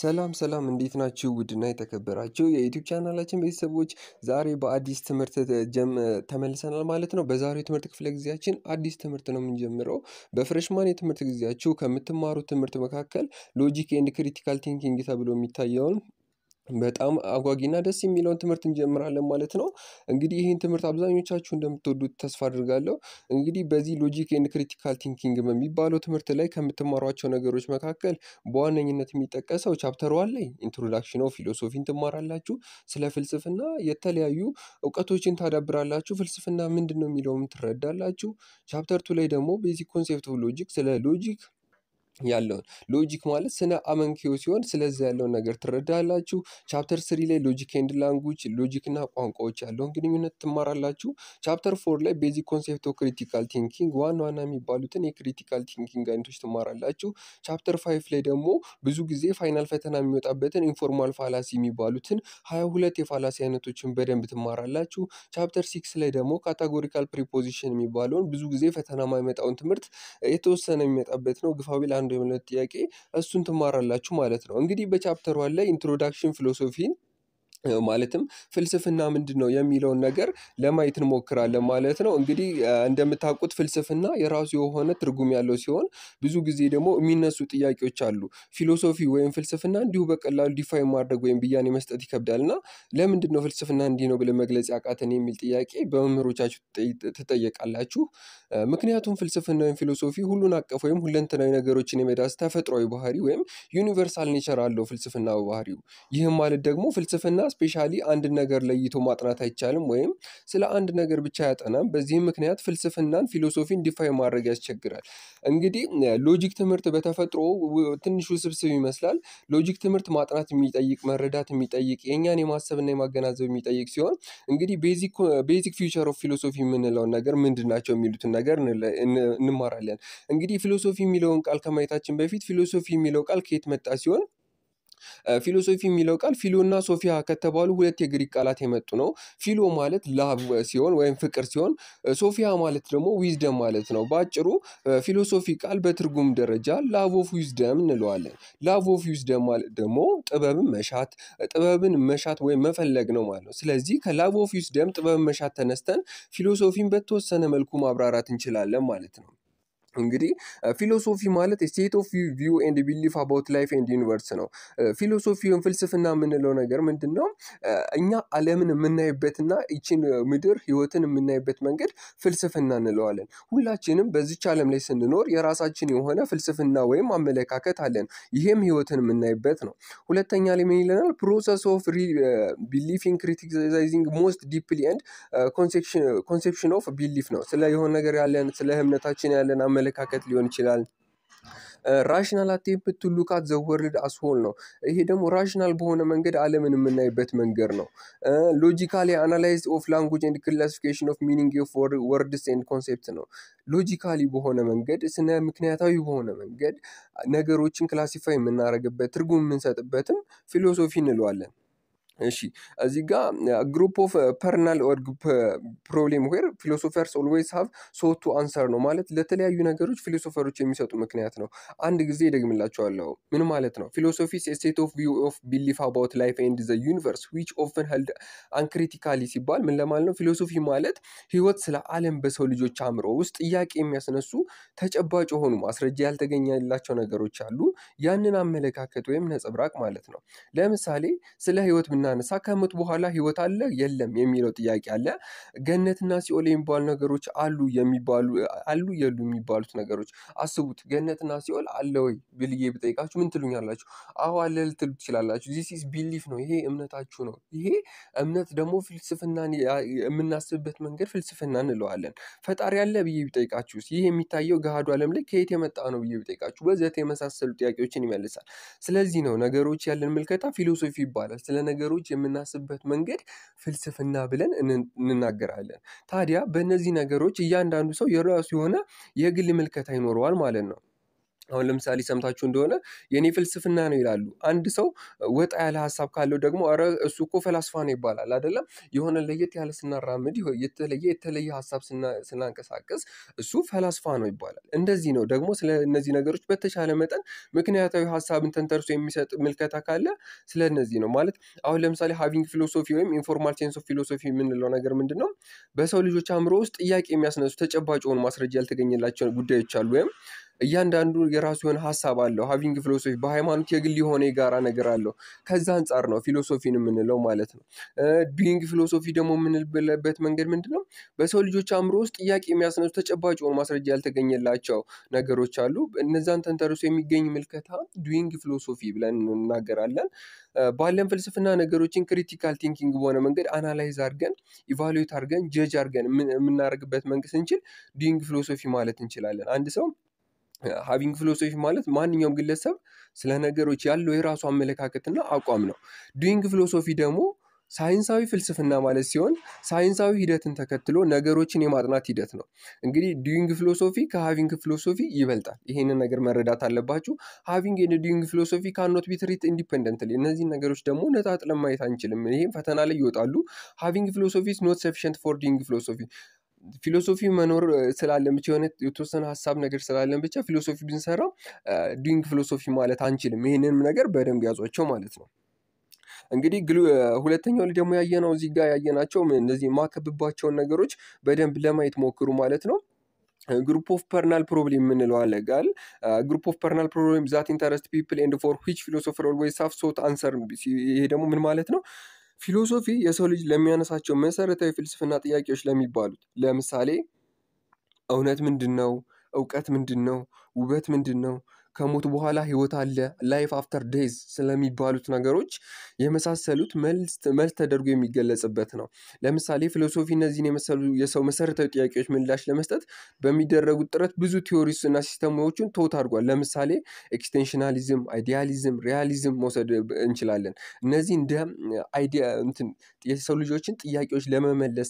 ሰላም ሰላም እንዴት ናችሁ? ውድና የተከበራችሁ የዩቲዩብ ቻናላችን ቤተሰቦች ዛሬ በአዲስ ትምህርት ተመልሰናል ማለት ነው። በዛሬው ትምህርት ክፍለ ጊዜያችን አዲስ ትምህርት ነው የምንጀምረው። በፍሬሽማን የትምህርት ጊዜያችሁ ከምትማሩት ትምህርት መካከል ሎጂክ ኤንድ ክሪቲካል ቲንኪንግ ተብሎ የሚታየውን በጣም አጓጊና ደስ የሚለውን ትምህርት እንጀምራለን ማለት ነው። እንግዲህ ይህን ትምህርት አብዛኞቻችሁ እንደምትወዱት ተስፋ አድርጋለሁ። እንግዲህ በዚህ ሎጂክ ኤንድ ክሪቲካል ቲንኪንግ በሚባለው ትምህርት ላይ ከምትማሯቸው ነገሮች መካከል በዋነኝነት የሚጠቀሰው ቻፕተር ዋን ላይ ኢንትሮዳክሽን ኦፍ ፊሎሶፊን ትማራላችሁ። ስለ ፍልስፍና የተለያዩ እውቀቶችን ታዳብራላችሁ። ፍልስፍና ምንድን ነው የሚለውም ትረዳላችሁ። ቻፕተር ቱ ላይ ደግሞ ቤዚክ ኮንሴፕት ኦፍ ሎጂክ ስለ ሎጂክ ያለውን ሎጂክ ማለት ስነ አመንኪዮ ሲሆን ስለዚህ ያለውን ነገር ትረዳላችሁ። ቻፕተር ስሪ ላይ ሎጂክ ኤንድ ላንጉጅ ሎጂክና ቋንቋዎች ያለውን ግንኙነት ትማራላችሁ። ቻፕተር ፎር ላይ ቤዚክ ኮንሴፕት ኦፍ ክሪቲካል ቲንኪንግ ዋና ዋና የሚባሉትን የክሪቲካል ቲንኪንግ አይነቶች ትማራላችሁ። ቻፕተር ፋይቭ ላይ ደግሞ ብዙ ጊዜ ፋይናል ፈተና የሚወጣበትን ኢንፎርማል ፋላሲ የሚባሉትን ሀያ ሁለት የፋላሲ አይነቶችን በደንብ ትማራላችሁ። ቻፕተር ሲክስ ላይ ደግሞ ካታጎሪካል ፕሪፖዚሽን የሚባለውን ብዙ ጊዜ ፈተና ማይመጣውን ትምህርት የተወሰነ የሚመጣበት ነው ግፋ አንዱ የሚለው ጥያቄ እሱን ትማራላችሁ ማለት ነው። እንግዲህ በቻፕተር ዋን ላይ ኢንትሮዳክሽን ፊሎሶፊን ማለትም ፍልስፍና ምንድን ነው የሚለውን ነገር ለማየት እንሞክራለን ማለት ነው። እንግዲህ እንደምታውቁት ፍልስፍና የራሱ የሆነ ትርጉም ያለው ሲሆን ብዙ ጊዜ ደግሞ የሚነሱ ጥያቄዎች አሉ። ፊሎሶፊ ወይም ፍልስፍና እንዲሁ በቀላሉ ዲፋይን ማድረግ ወይም ብያኔ መስጠት ይከብዳል እና ለምንድን ነው ፍልስፍና እንዲህ ነው ብለን መግለጽ ያቃተን የሚል ጥያቄ በመምህሮቻችሁ ትጠየቃላችሁ። ምክንያቱም ፍልስፍና ወይም ፊሎሶፊ ሁሉን አቀፍ ወይም ሁለንተናዊ ነገሮችን የመዳስ ተፈጥሯዊ ባህሪ ወይም ዩኒቨርሳል ኔቸር አለው ፍልስፍና ባህሪው። ይህም ማለት ደግሞ ፍልስፍና ስፔሻሊ አንድ ነገር ለይቶ ማጥናት አይቻልም፣ ወይም ስለ አንድ ነገር ብቻ አያጠናም። በዚህም ምክንያት ፍልስፍናን፣ ፊሎሶፊን ዲፋይ ማድረግ ያስቸግራል። እንግዲህ ሎጂክ ትምህርት በተፈጥሮ ትንሽ ውስብስብ ይመስላል። ሎጂክ ትምህርት ማጥናት የሚጠይቅ መረዳት የሚጠይቅ የእኛን የማሰብና የማገናዘብ የሚጠይቅ ሲሆን እንግዲህ ቤዚክ ፊውቸር ኦፍ ፊሎሶፊ የምንለውን ነገር ምንድን ናቸው የሚሉትን ነገር እንማራለን። እንግዲህ ፊሎሶፊ የሚለውን ቃል ከማየታችን በፊት ፊሎሶፊ የሚለው ቃል ከየት መጣ ሲሆን ፊሎሶፊ የሚለው ቃል ፊሎ እና ሶፊያ ከተባሉ ሁለት የግሪክ ቃላት የመጡ ነው። ፊሎ ማለት ላቭ ሲሆን ወይም ፍቅር ሲሆን ሶፊያ ማለት ደግሞ ዊዝደም ማለት ነው። በአጭሩ ፊሎሶፊ ቃል በትርጉም ደረጃ ላቭ ኦፍ ዊዝደም እንለዋለን። ላቭ ኦፍ ዊዝደም ማለት ደግሞ ጥበብን መሻት ጥበብን መሻት ወይም መፈለግ ነው ማለት ነው። ስለዚህ ከላቭ ኦፍ ዊዝደም ጥበብን መሻት ተነስተን ፊሎሶፊን በተወሰነ መልኩ ማብራራት እንችላለን ማለት ነው። እንግዲህ ፊሎሶፊ ማለት ስቴት ኦፍ ቪው ኤንድ ቢሊፍ አባውት ላይፍ ኤንድ ዩኒቨርስ ነው። ፊሎሶፊ ወይም ፍልስፍና የምንለው ነገር ምንድን ነው? እኛ ዓለምን የምናይበትና ይችን ምድር ህይወትን የምናይበት መንገድ ፍልስፍና እንለዋለን። ሁላችንም በዚች ዓለም ላይ ስንኖር የራሳችን የሆነ ፍልስፍና ወይም አመለካከት አለን። ይሄም ህይወትን የምናይበት ነው። ሁለተኛ ላይ ምን ይለናል? ፕሮሰስ ኦፍ ቢሊፊንግ ክሪቲሳይዚንግ ሞስት ዲፕሊ ኤንድ ኮንሴፕሽን ኦፍ ቢሊፍ ነው። ስለ የሆነ ነገር ያለን ስለ እምነታችን ያለን አመለ አመለካከት ሊሆን ይችላል። ራሽናል አቴምፕት ቱ ሉክ አት ዘ ወርልድ ነው። ይሄ ደግሞ ራሽናል በሆነ መንገድ ዓለምን የምናይበት መንገድ ነው። ሎጂካሊ አናላይዝ ኦፍ ላንጉጅ ኤንድ ክላሲፊኬሽን ኦፍ ሚኒንግ ኦፍ ወርድስ ኤንድ ኮንሴፕት ነው። ሎጂካሊ በሆነ መንገድ ስነ ምክንያታዊ በሆነ መንገድ ነገሮችን ክላሲፋይ የምናደርግበት ትርጉም የምንሰጥበትም ፊሎሶፊ እንለዋለን። እሺ እዚህ ጋ ግሩፕ ኦፍ ፐርናል ፕሮብሌም ዌር ፊሎሶፈርስ ኦልዌይስ ሀቭ ሶቱ አንሰር ነው ማለት ለተለያዩ ነገሮች ፊሎሶፈሮች የሚሰጡ ምክንያት ነው። አንድ ጊዜ ደግምላቸዋለሁ። ምን ማለት ነው? ፊሎሶፊስ ስቴት ኦፍ ቪው ኦፍ ቢሊፍ አባውት ላይፍ ኤንድ ዘ ዩኒቨርስ ዊች ኦፍን ሄልድ አንክሪቲካሊ ሲባል ምን ለማለት ነው? ፊሎሶፊ ማለት ህይወት ስለ ዓለም በሰው ልጆች አእምሮ ውስጥ ጥያቄ የሚያስነሱ ተጨባጭ የሆኑ ማስረጃ ያልተገኘላቸው ነገሮች አሉ። ያንን አመለካከት ወይም ነጸብራቅ ማለት ነው። ለምሳሌ ስለ ህይወት ብና ብናነሳ ከሞት በኋላ ህይወት አለ የለም የሚለው ጥያቄ አለ። ገነትና ሲኦል የሚባሉ ነገሮች አሉ የሚባሉ አሉ የሉ የሚባሉት ነገሮች አስቡት። ገነትና ሲኦል አለ ወይ ብልዬ ብጠይቃችሁ ምን ትሉኛላችሁ? አዎ አለ ልትሉ ትችላላችሁ። ዚስ ኢዝ ቢሊፍ ነው፣ ይሄ እምነታችሁ ነው። ይሄ እምነት ደግሞ ፍልስፍናን የምናስብበት መንገድ ፍልስፍና እንለዋለን። ፈጣሪ አለ ብዬ ቢጠይቃችሁ፣ ይህ የሚታየው ገሃዱ ዓለም ላይ ከየት የመጣ ነው ብዬ ቢጠይቃችሁ፣ በዘት የመሳሰሉ ጥያቄዎችን ይመልሳል። ስለዚህ ነው ነገሮች ያለን ምልከታ ፊሎሶፊ ይባላል። ስለ ነገሮች ነገሮች የምናስብበት መንገድ ፍልስፍና ብለን እንናገራለን። ታዲያ በእነዚህ ነገሮች እያንዳንዱ ሰው የራሱ የሆነ የግል ምልከታ ይኖረዋል ማለት ነው። አሁን ለምሳሌ ሰምታችሁ እንደሆነ የኔ ፍልስፍና ነው ይላሉ። አንድ ሰው ወጣ ያለ ሀሳብ ካለው ደግሞ ኧረ እሱ እኮ ፈላስፋ ነው ይባላል አይደለም። የሆነ ለየት ያለ ስናራምድ፣ የተለየ የተለየ ሀሳብ ስናንቀሳቀስ እሱ ፈላስፋ ነው ይባላል። እንደዚህ ነው ደግሞ ስለ እነዚህ ነገሮች በተቻለ መጠን ምክንያታዊ ሀሳብን ተንተርሶ የሚሰጥ ምልከታ ካለ ስለ እነዚህ ነው ማለት። አሁን ለምሳሌ ሃቪንግ ፊሎሶፊ ወይም ኢንፎርማል ሴንስ ኦፍ ፊሎሶፊ የምንለው ነገር ምንድን ነው? በሰው ልጆች አእምሮ ውስጥ ጥያቄ የሚያስነሱ ተጨባጭ የሆኑ ማስረጃ ያልተገኘላቸው ጉዳዮች አሉ ወይም እያንዳንዱ የራሱ የሆነ ሀሳብ አለው። ሀቪንግ ፊሎሶፊ በሃይማኖት የግል የሆነ የጋራ ነገር አለው። ከዛ አንጻር ነው ፊሎሶፊን የምንለው ማለት ነው። ዱንግ ፊሎሶፊ ደግሞ የምንልበት መንገድ ምንድን ነው? በሰው ልጆች አእምሮ ውስጥ ጥያቄ የሚያስነሱ ተጨባጭ የሆኑ ማስረጃ ያልተገኘላቸው ነገሮች አሉ። እነዛን ተንተርሶ የሚገኝ ምልከታ ዱንግ ፊሎሶፊ ብለን እናገራለን። ባለን ፍልስፍና ነገሮችን ክሪቲካል ቲንኪንግ በሆነ መንገድ አናላይዝ አድርገን ኢቫሉዌት አድርገን ጀጅ አድርገን የምናደርግበት መንገድ ስንችል ዱንግ ፊሎሶፊ ማለት እንችላለን። አንድ ሰው ሀቪንግ ፊሎሶፊ ማለት ማንኛውም ግለሰብ ስለ ነገሮች ያለው የራሱ አመለካከትና አቋም ነው። ዱንግ ፊሎሶፊ ደግሞ ሳይንሳዊ ፍልስፍና ማለት ሲሆን ሳይንሳዊ ሂደትን ተከትሎ ነገሮችን የማጥናት ሂደት ነው። እንግዲህ ዱዊንግ ፊሎሶፊ ከሃቪንግ ፊሎሶፊ ይበልጣል። ይሄንን ነገር መረዳት አለባችሁ። ሃቪንግ ኤንድ ዱዊንግ ፊሎሶፊ ካኖት ቢ ትሪት እነዚህን ነገሮች ደግሞ ነጣጥለን ማየት አንችልም። ይሄም ፈተና ላይ ይወጣሉ። ሃቪንግ ፊሎሶፊ ኖት ሰፊሽንት ፎር ዱዊንግ ፊሎሶፊ ፊሎሶፊ መኖር ስላለን ብቻ የሆነ የተወሰነ ሀሳብ ነገር ስላለን ብቻ ፊሎሶፊ ብንሰራ ዱንግ ፊሎሶፊ ማለት አንችልም። ይህንንም ነገር በደንብ ያዟቸው ማለት ነው። እንግዲህ ሁለተኛው ላይ ደግሞ ያየነው እዚህ ጋር ያየናቸው እነዚህ የማከብባቸውን ነገሮች በደንብ ለማየት ሞክሩ ማለት ነው። ግሩፕ ኦፍ ፐርናል ፕሮብሌም የምንለው አለ ጋል ግሩፕ ኦፍ ፐርናል ፕሮብሌም ዛት ኢንተረስት ፒፕል ኤንድ ፎር ዊች ፊሎሶፈር ኦልዌይስ ሃቭ ሶት አንሰር። ይሄ ደግሞ ምን ማለት ነው? ፊሎሶፊ የሰው ልጅ ለሚያነሳቸው መሰረታዊ ፍልስፍና ጥያቄዎች ለሚባሉት ለምሳሌ እውነት ምንድን ነው? እውቀት ምንድን ነው? ውበት ምንድን ነው? ከሞት በኋላ ህይወት አለ፣ ላይፍ አፍተር ዴዝ ስለሚባሉት ነገሮች የመሳሰሉት መልስ ተደርጎ የሚገለጽበት ነው። ለምሳሌ ፊሎሶፊ እነዚህን የመሰሉ የሰው መሰረታዊ ጥያቄዎች ምላሽ ለመስጠት በሚደረጉት ጥረት ብዙ ቴዎሪስ እና ሲስተሞችን ቶት አድርጓል። ለምሳሌ ኤክስቴንሽናሊዝም፣ አይዲያሊዝም፣ ሪያሊዝም መውሰድ እንችላለን። እነዚህ እንደ አይዲያ እንትን የሰው ልጆችን ጥያቄዎች ለመመለስ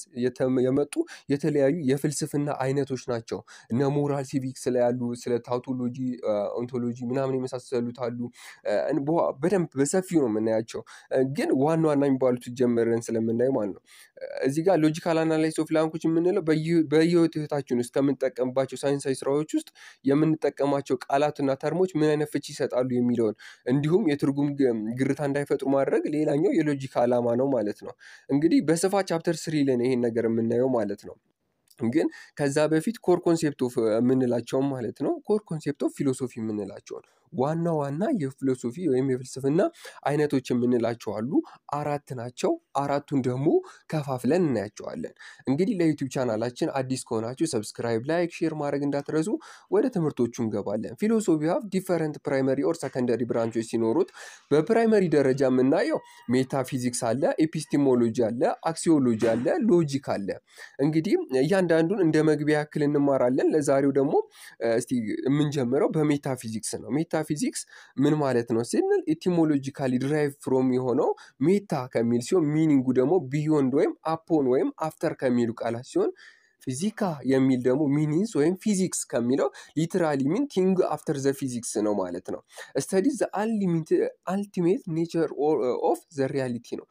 የመጡ የተለያዩ የፍልስፍና አይነቶች ናቸው። እነ ሞራል ሲቪክ ስለያሉ ስለ ታውቶሎጂ ራዲዮቶሎጂ ምናምን የመሳሰሉት አሉ። በደንብ በሰፊው ነው የምናያቸው፣ ግን ዋና ዋና የሚባሉት ጀምረን ስለምናይ ማለት ነው። እዚህ ጋር ሎጂካል አናላይስ ኦፍ ላንኮች የምንለው በየወት ህይወታችን ውስጥ ከምንጠቀምባቸው ሳይንሳዊ ስራዎች ውስጥ የምንጠቀማቸው ቃላትና ተርሞች ምን አይነት ይሰጣሉ የሚለውን እንዲሁም የትርጉም ግርታ እንዳይፈጥሩ ማድረግ ሌላኛው የሎጂክ አላማ ነው ማለት ነው። እንግዲህ በስፋት ቻፕተር ስሪ ለን ይሄን ነገር የምናየው ማለት ነው። ግን ከዛ በፊት ኮር ኮንሴፕት ኦፍ የምንላቸውን ማለት ነው ኮር ኮንሴፕት ኦፍ ፊሎሶፊ የምንላቸውን ዋና ዋና የፊሎሶፊ ወይም የፍልስፍና አይነቶች የምንላቸው አሉ። አራት ናቸው። አራቱን ደግሞ ከፋፍለን እናያቸዋለን። እንግዲህ ለዩቲዩብ ቻናላችን አዲስ ከሆናችሁ ሰብስክራይብ፣ ላይክ፣ ሼር ማድረግ እንዳትረሱ። ወደ ትምህርቶቹ እንገባለን። ፊሎሶፊ ሀፍ ዲፈረንት ፕራይመሪ ኦር ሰከንደሪ ብራንቾች ሲኖሩት በፕራይመሪ ደረጃ የምናየው ሜታፊዚክስ አለ፣ ኤፒስቲሞሎጂ አለ፣ አክሲዮሎጂ አለ፣ ሎጂክ አለ። እንግዲህ እያንዳንዱን እንደ መግቢያ ያክል እንማራለን። ለዛሬው ደግሞ እስቲ የምንጀምረው በሜታፊዚክስ ነው። ሜታፊዚክስ ምን ማለት ነው ስንል ኢቲሞሎጂካሊ ድራይቭ ፍሮም የሆነው ሜታ ከሚል ሲሆን ሚኒንጉ ደግሞ ቢዮንድ ወይም አፖን ወይም አፍተር ከሚሉ ቃላት ሲሆን ፊዚካ የሚል ደግሞ ሚኒንስ ወይም ፊዚክስ ከሚለው ሊትራሊ ሚን ቲንግ አፍተር ዘ ፊዚክስ ነው ማለት ነው። ስተዲ ዘ አልቲሜት ኔቸር ኦፍ ዘ ሪያሊቲ ነው።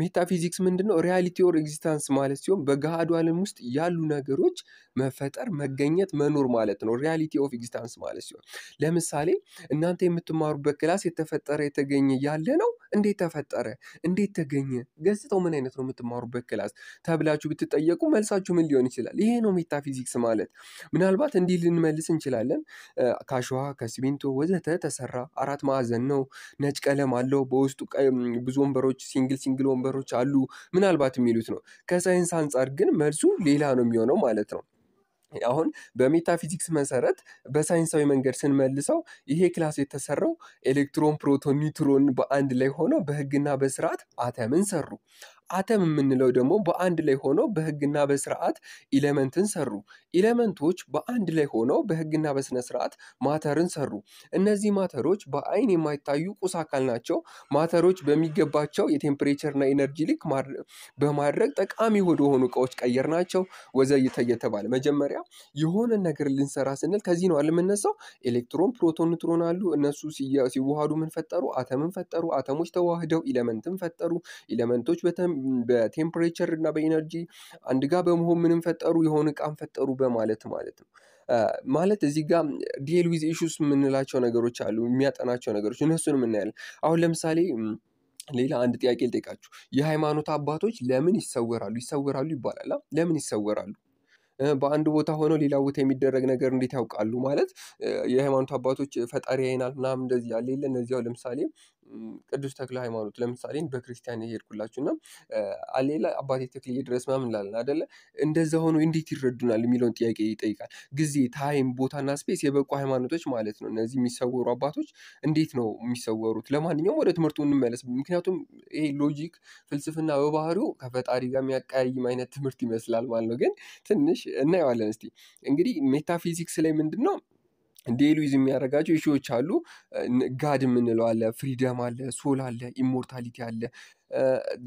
ሜታፊዚክስ ምንድን ነው? ሪያሊቲ ኦር ኤግዚስታንስ ማለት ሲሆን በገሃዱ ዓለም ውስጥ ያሉ ነገሮች መፈጠር፣ መገኘት፣ መኖር ማለት ነው። ሪያሊቲ ኦፍ ኤግዚስታንስ ማለት ሲሆን ለምሳሌ እናንተ የምትማሩበት ክላስ የተፈጠረ የተገኘ ያለ ነው እንዴት ተፈጠረ፣ እንዴት ተገኘ፣ ገጽታው ምን አይነት ነው፣ የምትማሩበት ክላስ ተብላችሁ ብትጠየቁ መልሳችሁ ምን ሊሆን ይችላል? ይሄ ነው ሜታፊዚክስ ማለት። ምናልባት እንዲህ ልንመልስ እንችላለን። ከአሸዋ ከሲሚንቶ ወዘተ ተሰራ፣ አራት ማዕዘን ነው፣ ነጭ ቀለም አለው፣ በውስጡ ብዙ ወንበሮች ሲንግል ሲንግል ወንበሮች አሉ ምናልባት የሚሉት ነው። ከሳይንስ አንጻር ግን መልሱ ሌላ ነው የሚሆነው ማለት ነው። አሁን በሜታፊዚክስ መሰረት በሳይንሳዊ መንገድ ስንመልሰው ይሄ ክላስ የተሰራው ኤሌክትሮን፣ ፕሮቶን፣ ኒውትሮን በአንድ ላይ ሆነው በህግና በስርዓት አተምን ሰሩ። አተም የምንለው ደግሞ በአንድ ላይ ሆኖ በህግና በስርዓት ኢለመንትን ሰሩ። ኢለመንቶች በአንድ ላይ ሆኖ በህግና በስነ ስርዓት ማተርን ሰሩ። እነዚህ ማተሮች በአይን የማይታዩ ቁስ አካል ናቸው። ማተሮች በሚገባቸው የቴምፕሬቸርና ኤነርጂ ልክ በማድረግ ጠቃሚ ወደ ሆኑ እቃዎች ቀየር ናቸው ወዘይተ እየተባለ መጀመሪያ የሆነ ነገር ልንሰራ ስንል ከዚህ ነው የምነሳው። ኤሌክትሮን፣ ፕሮቶን፣ ኒውትሮን አሉ። እነሱ ሲዋሃዱ ምን ፈጠሩ? አተምን ፈጠሩ። አተሞች ተዋህደው ኢለመንትን ፈጠሩ። ኢለመንቶች በቴምፕሬቸር እና በኢነርጂ አንድ ጋር በመሆን ምንም ፈጠሩ የሆነ እቃን ፈጠሩ በማለት ማለት ነው። ማለት እዚህ ጋር ዲል ዊዝ ኢሹስ የምንላቸው ነገሮች አሉ፣ የሚያጠናቸው ነገሮች እነሱን እናያለን። አሁን ለምሳሌ ሌላ አንድ ጥያቄ ልጠይቃችሁ። የሃይማኖት አባቶች ለምን ይሰወራሉ ይሰወራሉ ይባላል። ለምን ይሰወራሉ? በአንድ ቦታ ሆነው ሌላ ቦታ የሚደረግ ነገር እንዴት ያውቃሉ? ማለት የሃይማኖት አባቶች ፈጣሪ ያይናል ምናምን እንደዚህ ያለ የለ እነዚያው ለምሳሌ ቅዱስ ተክለ ሃይማኖት ለምሳሌ በክርስቲያን የሄድኩላችሁ እና አሌላ አባቴ ተክልዬ ድረስ ምናምን እንላለን አደለ? እንደዛ ሆኖ እንዴት ይረዱናል የሚለውን ጥያቄ ይጠይቃል። ጊዜ፣ ታይም፣ ቦታና ስፔስ የበቁ ሃይማኖቶች ማለት ነው። እነዚህ የሚሰወሩ አባቶች እንዴት ነው የሚሰወሩት? ለማንኛውም ወደ ትምህርቱ እንመለስ። ምክንያቱም ይሄ ሎጂክ ፍልስፍና በባህሪው ከፈጣሪ ጋር የሚያቀያይም አይነት ትምህርት ይመስላል ማለት ነው። ግን ትንሽ እናየዋለን። እስቲ እንግዲህ ሜታፊዚክስ ላይ ምንድን ነው ዴሉዝ የሚያደርጋቸው ኢሹዎች አሉ። ጋድ የምንለው አለ፣ ፍሪደም አለ፣ ሶል አለ፣ ኢሞርታሊቲ አለ፣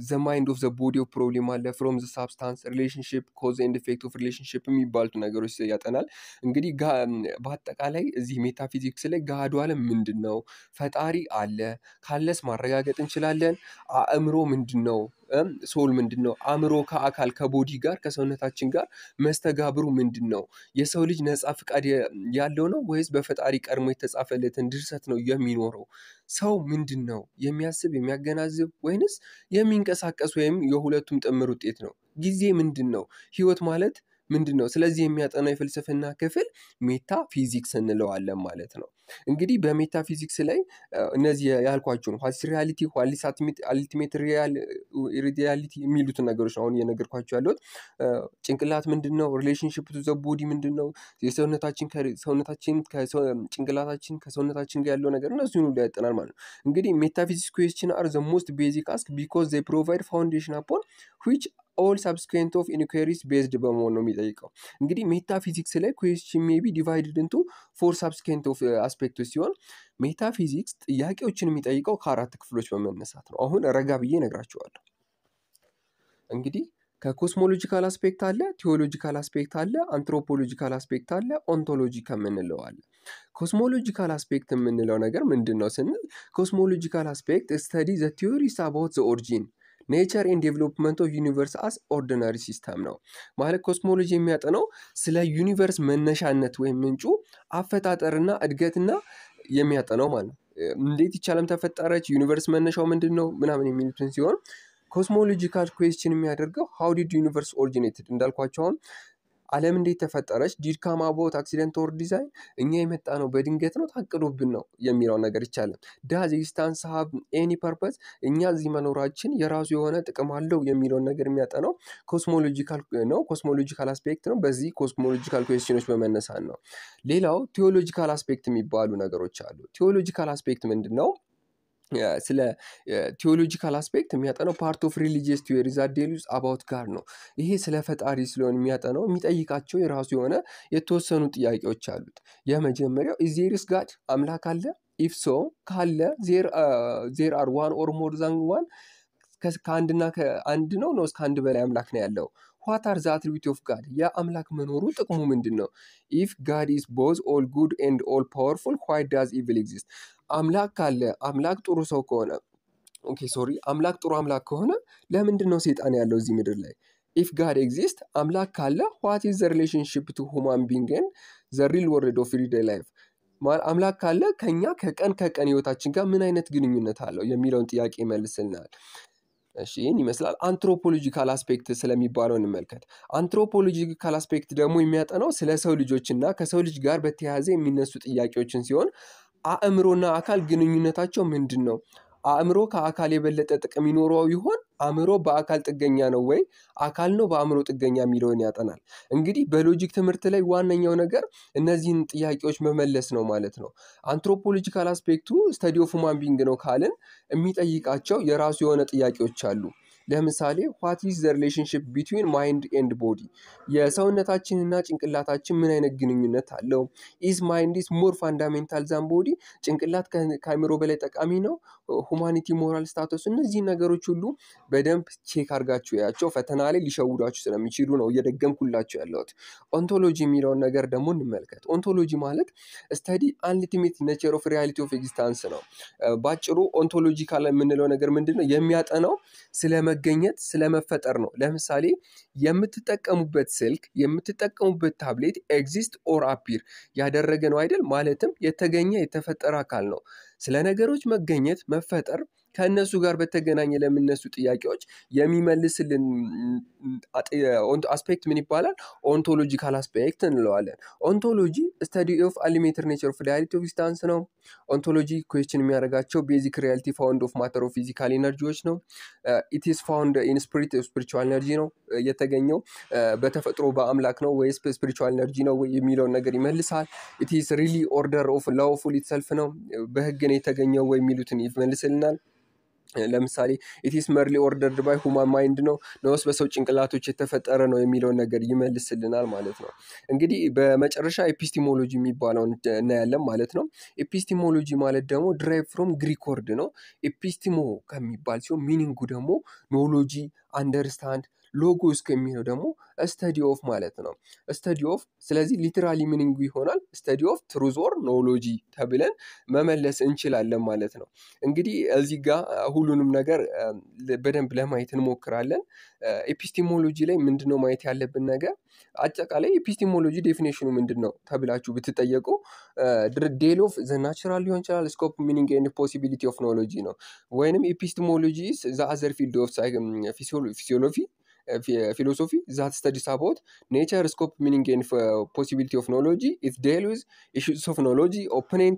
ዘ ማይንድ ኦፍ ዘ ቦዲ ኦፍ ፕሮብሌም አለ። ፍሮም ዘ ሳብስታንስ ሪሌሽንሽፕ ኮዝ ኤንድ ኢፌክት ኦፍ ሪሌሽንሽፕ የሚባሉት ነገሮች ያጠናል። እንግዲህ በአጠቃላይ እዚህ ሜታፊዚክስ ላይ ጋዱ አለም ምንድን ነው? ፈጣሪ አለ ካለስ ማረጋገጥ እንችላለን። አእምሮ ምንድን ነው? ሶል ምንድን ነው? አእምሮ ከአካል ከቦዲ ጋር ከሰውነታችን ጋር መስተጋብሩ ምንድን ነው? የሰው ልጅ ነፃ ፍቃድ ያለው ነው ወይስ በፈጣሪ ቀድሞ የተጻፈለትን ድርሰት ነው የሚኖረው? ሰው ምንድን ነው የሚያስብ የሚያገናዝብ ወይንስ የሚንቀሳቀስ ወይም የሁለቱም ጥምር ውጤት ነው። ጊዜ ምንድን ነው? ህይወት ማለት ምንድን ነው? ስለዚህ የሚያጠናው የፍልስፍና ክፍል ሜታ ፊዚክስ እንለዋለን ማለት ነው። እንግዲህ በሜታፊዚክስ ላይ እነዚህ ያልኳቸውን ኋሊስ ሪያሊቲ ኋሊስ አልቲሜት ሪያሊቲ የሚሉትን ነገሮች አሁን እየነገርኳቸው ያለሁት ጭንቅላት ምንድን ነው፣ ሪሌሽንሽፕ ቱ ዘ ቦዲ ምንድን ነው፣ የሰውነታችን ሰውነታችን ጭንቅላታችን ከሰውነታችን ጋር ያለው ነገር እነሱ ሁሉ ያጠናል ማለት ነው። እንግዲህ ሜታፊዚክስ ኩዌስችን አር ዘ ሞስት ቤዚክ አስክ ቢኮዝ ዘ ፕሮቫይድ ፋውንዴሽን አፖን ዊች ኦል ሳብስኩዌንት ኦፍ ኢንኩሪስ ቤዝድ በመሆን ነው የሚጠይቀው። እንግዲህ ሜታፊዚክስ ላይ ኩዌስችን ሜቢ ዲቫይድድ እንቱ ፎር ሳብስኩዌንት ኦፍ አስፔክቶች ሲሆን ሜታፊዚክስ ጥያቄዎችን የሚጠይቀው ከአራት ክፍሎች በመነሳት ነው። አሁን ረጋ ብዬ ነግራቸዋለሁ እንግዲህ ከኮስሞሎጂካል አስፔክት አለ፣ ቴዎሎጂካል አስፔክት አለ፣ አንትሮፖሎጂካል አስፔክት አለ፣ ኦንቶሎጂ ከምንለው አለ። ኮስሞሎጂካል አስፔክት የምንለው ነገር ምንድን ነው ስንል ኮስሞሎጂካል አስፔክት ስተዲ ዘ ቴዎሪስ አባውት ዘ ኔቸር ኢን ዴቨሎፕመንት ኦፍ ዩኒቨርስ አስ ኦርዲናሪ ሲስተም ነው ማለት ኮስሞሎጂ የሚያጠነው ስለ ዩኒቨርስ መነሻነት ወይም ምንጩ አፈጣጠርና እድገትና የሚያጠነው ማለት ነው። እንዴት ይቻለም ተፈጠረች፣ ዩኒቨርስ መነሻው ምንድን ነው ምናምን የሚሉትን ሲሆን ኮስሞሎጂካል ኩዌስችን የሚያደርገው ሃው ዲድ ዩኒቨርስ ኦሪጂኔትድ እንዳልኳቸውም ዓለም እንዴት ተፈጠረች? ዲድካም አቦት አክሲደንት ኦር ዲዛይን እኛ የመጣ ነው በድንገት ነው ታቅዶብን ነው የሚለው ነገር ይቻላል። ዳዝ ኤግዚስታንስ ሀብ ኤኒ ፐርፐስ እኛ እዚህ መኖራችን የራሱ የሆነ ጥቅም አለው የሚለውን ነገር የሚያጠናው ኮስሞሎጂካል ነው፣ ኮስሞሎጂካል አስፔክት ነው። በዚህ ኮስሞሎጂካል ኩዌስችኖች በመነሳት ነው። ሌላው ቴዎሎጂካል አስፔክት የሚባሉ ነገሮች አሉ። ቴዎሎጂካል አስፔክት ምንድን ነው? ስለ ቴዎሎጂካል አስፔክት የሚያጠነው ፓርት ኦፍ ሪሊጂየስ ቲዮሪዝ አዴሉስ አባውት ጋር ነው። ይሄ ስለ ፈጣሪ ስለሆን የሚያጠነው የሚጠይቃቸው የራሱ የሆነ የተወሰኑ ጥያቄዎች አሉት። የመጀመሪያው ኢዜሪስ ጋድ አምላክ አለ? ኢፍ ሶ ካለ ዜር አር ዋን ኦር ሞር ዛን ዋን ከአንድና ከአንድ ነው ነው እስከ አንድ በላይ አምላክ ነው ያለው ዋት አር ዘ አትሪቢዩት ኦፍ ጋድ ያ አምላክ መኖሩ ጥቅሙ ምንድን ነው? ኢፍ ጋድ ኢዝ ቦዝ ኦል ጉድ ኤንድ ኦል ፓወርፉል ዋይ ዳዝ ኢቪል ኤግዚስት አምላክ ካለ አምላክ ጥሩ ሰው ከሆነ ኦኬ ሶሪ አምላክ ጥሩ አምላክ ከሆነ ለምንድን ነው ሴጣን ያለው እዚህ ምድር ላይ? ኢፍ ጋድ ኤግዚስት አምላክ ካለ ዋት ኢዝ ዘ ሪሌሽንሽፕ ቱ ሁማን ቢንግ ኤንድ ዘ ሪል ወርልድ ኦፍ ሪደ ላይፍ አምላክ ካለ ከኛ ከቀን ከቀን ህይወታችን ጋር ምን አይነት ግንኙነት አለው የሚለውን ጥያቄ ይመልስልናል። እሺ ይህን ይመስላል። አንትሮፖሎጂካል አስፔክት ስለሚባለው እንመልከት። አንትሮፖሎጂካል አስፔክት ደግሞ የሚያጠናው ስለ ሰው ልጆችና ከሰው ልጅ ጋር በተያያዘ የሚነሱ ጥያቄዎችን ሲሆን አእምሮና አካል ግንኙነታቸው ምንድን ነው? አእምሮ ከአካል የበለጠ ጥቅም ይኖረው ይሆን? አእምሮ በአካል ጥገኛ ነው ወይ? አካል ነው በአእምሮ ጥገኛ የሚለውን ያጠናል። እንግዲህ በሎጂክ ትምህርት ላይ ዋነኛው ነገር እነዚህን ጥያቄዎች መመለስ ነው ማለት ነው። አንትሮፖሎጂካል አስፔክቱ ስተዲ ኦፍ ሁማን ቢንግ ነው ካልን የሚጠይቃቸው የራሱ የሆነ ጥያቄዎች አሉ። ለምሳሌ ዋት ኢዝ ዘ ሪሌሽንሽፕ ቢትዊን ማይንድ ኤንድ ቦዲ የሰውነታችንና ጭንቅላታችን ምን አይነት ግንኙነት አለው? ኢዝ ማይንድ ኢዝ ሞር ፋንዳሜንታል ዛን ቦዲ ጭንቅላት ከአይምሮ በላይ ጠቃሚ ነው። ሁማኒቲ ሞራል ስታተሱ እነዚህ ነገሮች ሁሉ በደንብ ቼክ አርጋችሁ ያቸው። ፈተና ላይ ሊሸውዷችሁ ስለሚችሉ ነው እየደገምኩላችሁ ያለሁት። ኦንቶሎጂ የሚለውን ነገር ደግሞ እንመልከት። ኦንቶሎጂ ማለት ስተዲ አንሊቲሜት ኔቸር ኦፍ ሪያሊቲ ኦፍ ኤግዚስታንስ ነው። ባጭሩ ኦንቶሎጂካል የምንለው ነገር ምንድን ነው? የሚያጠናው ስለ መገኘት ስለመፈጠር ነው። ለምሳሌ የምትጠቀሙበት ስልክ የምትጠቀሙበት ታብሌት ኤግዚስት ኦር አፒር ያደረገ ነው አይደል? ማለትም የተገኘ የተፈጠረ አካል ነው። ስለ ነገሮች መገኘት መፈጠር ከእነሱ ጋር በተገናኘ ለምነሱ ጥያቄዎች የሚመልስልን አስፔክት ምን ይባላል? ኦንቶሎጂካል አስፔክት እንለዋለን። ኦንቶሎጂ ስተዲ ኦፍ አሊሜትር ኔቸር ኦፍ ሪያሊቲ ኦፍ ዲስታንስ ነው። ኦንቶሎጂ ኩዌስችን የሚያደርጋቸው ቤዚክ ሪያሊቲ ፋውንድ ኦፍ ማተር ኦፍ ፊዚካል ኤነርጂዎች ነው። ኢትስ ፋውንድ ኢን ስፒሪት ስፕሪቹዋል ኤነርጂ ነው የተገኘው በተፈጥሮ በአምላክ ነው ወይስ ስፕሪቹዋል ኤነርጂ ነው የሚለውን ነገር ይመልሳል። ኢትስ ሪሊ ኦርደር ኦፍ ላውፉል ኢትሰልፍ ነው በህግ ነው የተገኘው ወይ የሚሉትን ይመልስልናል። ለምሳሌ ኢቲስ መርሊ ኦርደርድ ባይ ሁማን ማይንድ ነው ነውስ በሰው ጭንቅላቶች የተፈጠረ ነው የሚለውን ነገር ይመልስልናል ማለት ነው። እንግዲህ በመጨረሻ ኤፒስቲሞሎጂ የሚባለውን እናያለን ማለት ነው። ኤፒስቲሞሎጂ ማለት ደግሞ ድራይቭ ፍሮም ግሪክ ወርድ ነው። ኤፒስቲሞ ከሚባል ሲሆን ሚኒንጉ ደግሞ ኖሎጂ፣ አንደርስታንድ ሎጎ እስከሚለው ደግሞ ስተዲ ኦፍ ማለት ነው። ስተዲ ኦፍ ስለዚህ ሊትራሊ ሚኒንግ ይሆናል ስተዲ ኦፍ ትሩዞር ኖሎጂ ተብለን መመለስ እንችላለን ማለት ነው። እንግዲህ እዚህ ጋ ሁሉንም ነገር በደንብ ለማየት እንሞክራለን። ኤፒስቲሞሎጂ ላይ ምንድነው ማየት ያለብን ነገር አጠቃላይ ኤፒስቲሞሎጂ ዴፊኔሽኑ ምንድን ነው ተብላችሁ ብትጠየቁ ዴል ኦፍ ዘ ናቹራል ሊሆን ይችላል ስኮፕ ሚኒንግ ኤንድ ፖሲቢሊቲ ኦፍ ኖሎጂ ነው። ወይንም ኤፒስቲሞሎጂ ዘ አዘር ፊልድ ኦፍ ፊሲዮሎጂ ፊሎሶፊ ዛት studies about ኔቸር ስኮፕ ሚኒንግ ን ፖሲቢሊቲ ኦፍ ኖሎጂ ኢት deals with issues of knowledge, opening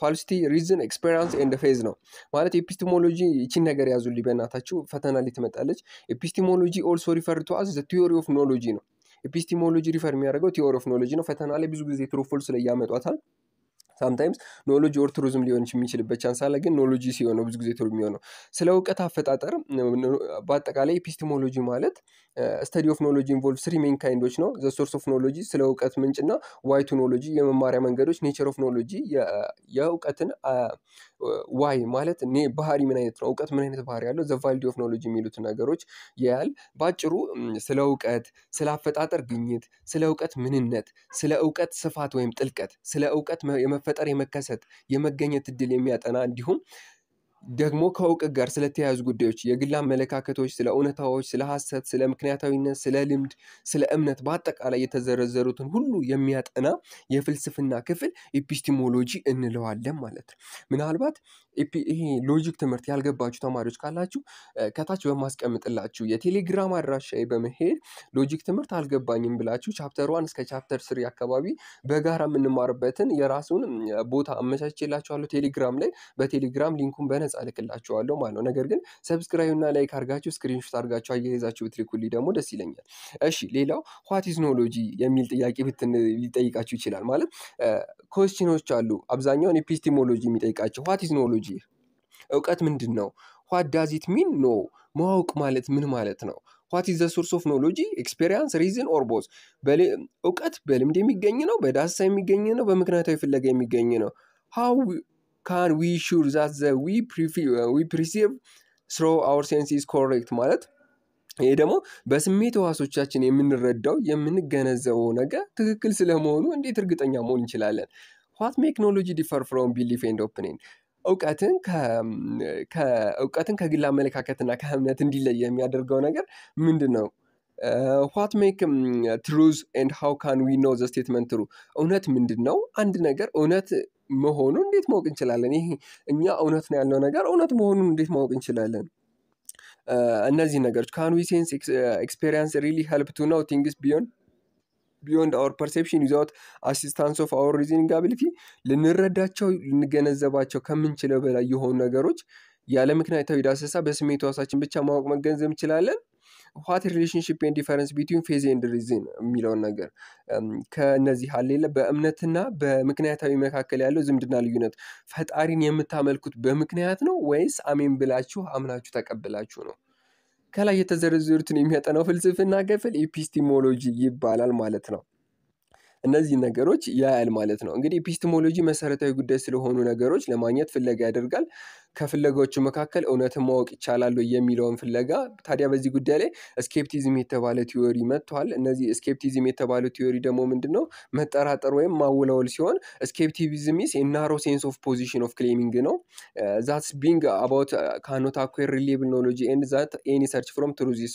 ፋልሲቲ ሪዝን ኤክስፔሪንስ ኤንድ ፌዝ ነው ማለት ኤፒስቲሞሎጂ ይችን ነገር ያዙ ሊበናታችው ፈተና ላይ ትመጣለች ኤፒስቲሞሎጂ ኦልሶ ሪፈር ቱ አዝ ቲዮሪ ኦፍ ኖሎጂ ነው ኤፒስቲሞሎጂ ሪፈር የሚያደርገው ቲዮሪ ኦፍ ኖሎጂ ነው ፈተና ላይ ብዙ ጊዜ ትሩፎልስ ላይ ሳምታይምስ ኖሎጂ ኦር ቱሪዝም ሊሆን የሚችልበት ቻንስ አለ። ግን ኖሎጂ ሲሆነው ብዙ ጊዜ ቱር የሚሆነው። ስለ እውቀት አፈጣጠር በአጠቃላይ ኤፒስቲሞሎጂ ማለት ስተዲ ኦፍ ኖሎጂ ኢንቮልቭ ስሪ ሜን ካይንዶች ነው። ዘ ሶርስ ኦፍ ኖሎጂ ስለ እውቀት ምንጭና ዋይ ቱ ኖሎጂ የመማሪያ መንገዶች፣ ኔቸር ኦፍ ኖሎጂ የእውቀትን ዋይ ማለት ባህሪ ምን አይነት ነው፣ እውቀት ምን አይነት ባህሪ ያለው፣ ዘ ኦፍ ኖሎጂ የሚሉት ነገሮች ያያል። በአጭሩ ስለ እውቀት፣ ስለ አፈጣጠር ግኝት፣ ስለ እውቀት ምንነት፣ ስለ እውቀት ስፋት ወይም ጥልቀት፣ ስለ እውቀት የመፈጠር የመከሰት የመገኘት እድል የሚያጠና እንዲሁም ደግሞ ከእውቀት ጋር ስለተያያዙ ጉዳዮች፣ የግል አመለካከቶች፣ ስለ እውነታዎች፣ ስለ ሀሰት፣ ስለ ምክንያታዊነት፣ ስለ ልምድ፣ ስለ እምነት በአጠቃላይ የተዘረዘሩትን ሁሉ የሚያጠና የፍልስፍና ክፍል ኤፒስቲሞሎጂ እንለዋለን ማለት ነው። ምናልባት ይሄ ሎጂክ ትምህርት ያልገባችሁ ተማሪዎች ካላችሁ ከታች በማስቀምጥላችሁ የቴሌግራም አድራሻዬ በመሄድ ሎጂክ ትምህርት አልገባኝም ብላችሁ ቻፕተር ዋን እስከ ቻፕተር ስሪ አካባቢ በጋራ የምንማርበትን የራሱን ቦታ አመቻችላችኋለሁ ቴሌግራም ላይ። በቴሌግራም ሊንኩን በነፃ ልክላችኋለሁ ማለት ነው። ነገር ግን ሰብስክራይብና ላይክ አርጋችሁ ስክሪንሾት አርጋችሁ አያይዛችሁ ብትልኩልኝ ደግሞ ደስ ይለኛል። እሺ ሌላው ዋት ኢዝ ኖሎጂ የሚል ጥያቄ ብትን ሊጠይቃችሁ ይችላል ማለት ኮስቲኖች አሉ። አብዛኛውን ኤፒስቲሞሎጂ የሚጠይቃቸው ዋት ኢዝ ኖሎጂ፣ እውቀት ምንድን ነው? ዋት ዳዝ ኢት ሚን ኖ፣ ማወቅ ማለት ምን ማለት ነው? ዋት ኢዝ ዘ ሶርስ ኦፍ ኖሎጂ ኤክስፔሪንስ ሪዝን ኦር ቦዝ። እውቀት በልምድ የሚገኝ ነው፣ በዳሰሳ የሚገኝ ነው፣ በምክንያታዊ ፍለጋ የሚገኝ ነው። ሃው ካን ዊ ሹር ዛት ዘ ዊ ፕሪሲቭ ስሮ አወር ሴንስ ኢዝ ኮሬክት ማለት ይህ ደግሞ በስሜት ህዋሶቻችን የምንረዳው የምንገነዘበው ነገር ትክክል ስለመሆኑ እንዴት እርግጠኛ መሆን እንችላለን? ዋት ሜክ ዲፈር ፍሮም ቢሊፍ ኤንድ ኦፕኒን እውቀትን ከግል አመለካከትና ከእምነት እንዲለይ የሚያደርገው ነገር ምንድን ነው? ዋት ሜክ ትሩዝ ኤንድ ሃው ካን ዊ ኖ ዘ ስቴትመንት ትሩ እውነት ምንድን ነው? አንድ ነገር እውነት መሆኑን እንዴት ማወቅ እንችላለን? ይሄ እኛ እውነት ነው ያለው ነገር እውነት መሆኑን እንዴት ማወቅ እንችላለን? እነዚህ ነገሮች ካን ዊ ሴንስ ኤክስፔሪንስ ሪሊ ሄልፕ ቱ ነው ቲንግስ ቢዮን ቢዮንድ አወር ፐርሴፕሽን ዊዛውት አሲስታንስ ኦፍ አወር ሪዝኒንግ አቢሊቲ ልንረዳቸው ልንገነዘባቸው ከምንችለው በላይ የሆኑ ነገሮች ያለ ምክንያታዊ ዳሰሳ በስሜት ዋሳችን ብቻ ማወቅ መገንዘብ እንችላለን ዋት ሪሌሽንሽፕ ኤንድ ዲፈረንስ ቢትዊን ፌዝ ኤንድ ሪዝን የሚለውን ነገር ከእነዚህ አሌለ በእምነትና በምክንያታዊ መካከል ያለው ዝምድና ልዩነት ፈጣሪን የምታመልኩት በምክንያት ነው ወይስ አሜን ብላችሁ አምናችሁ ተቀብላችሁ ነው? ከላይ የተዘረዘሩትን የሚያጠናው ፍልስፍና ክፍል ኢፒስቲሞሎጂ ይባላል ማለት ነው። እነዚህ ነገሮች ያያል ማለት ነው። እንግዲህ ኢፒስቲሞሎጂ መሰረታዊ ጉዳይ ስለሆኑ ነገሮች ለማግኘት ፍለጋ ያደርጋል። ከፍለጋዎቹ መካከል እውነትን ማወቅ ይቻላሉ የሚለውን ፍለጋ ታዲያ በዚህ ጉዳይ ላይ ስኬፕቲዝም የተባለ ቲዮሪ መጥቷል። እነዚህ ስኬፕቲዝም የተባለ ቲዮሪ ደግሞ ምንድን ነው? መጠራጠር ወይም ማውለውል ሲሆን ስኬፕቲቪዝም ስ ናሮ ሴንስ ኦፍ ፖዚሽን ኦፍ ክሌሚንግ ነው ዛትስ ቢንግ አባውት ካኖት አኩር ሪሌብል ኖሎጂ ኤንድ ዛት ኤኒ ሰርች ፍሮም ትሩዚስ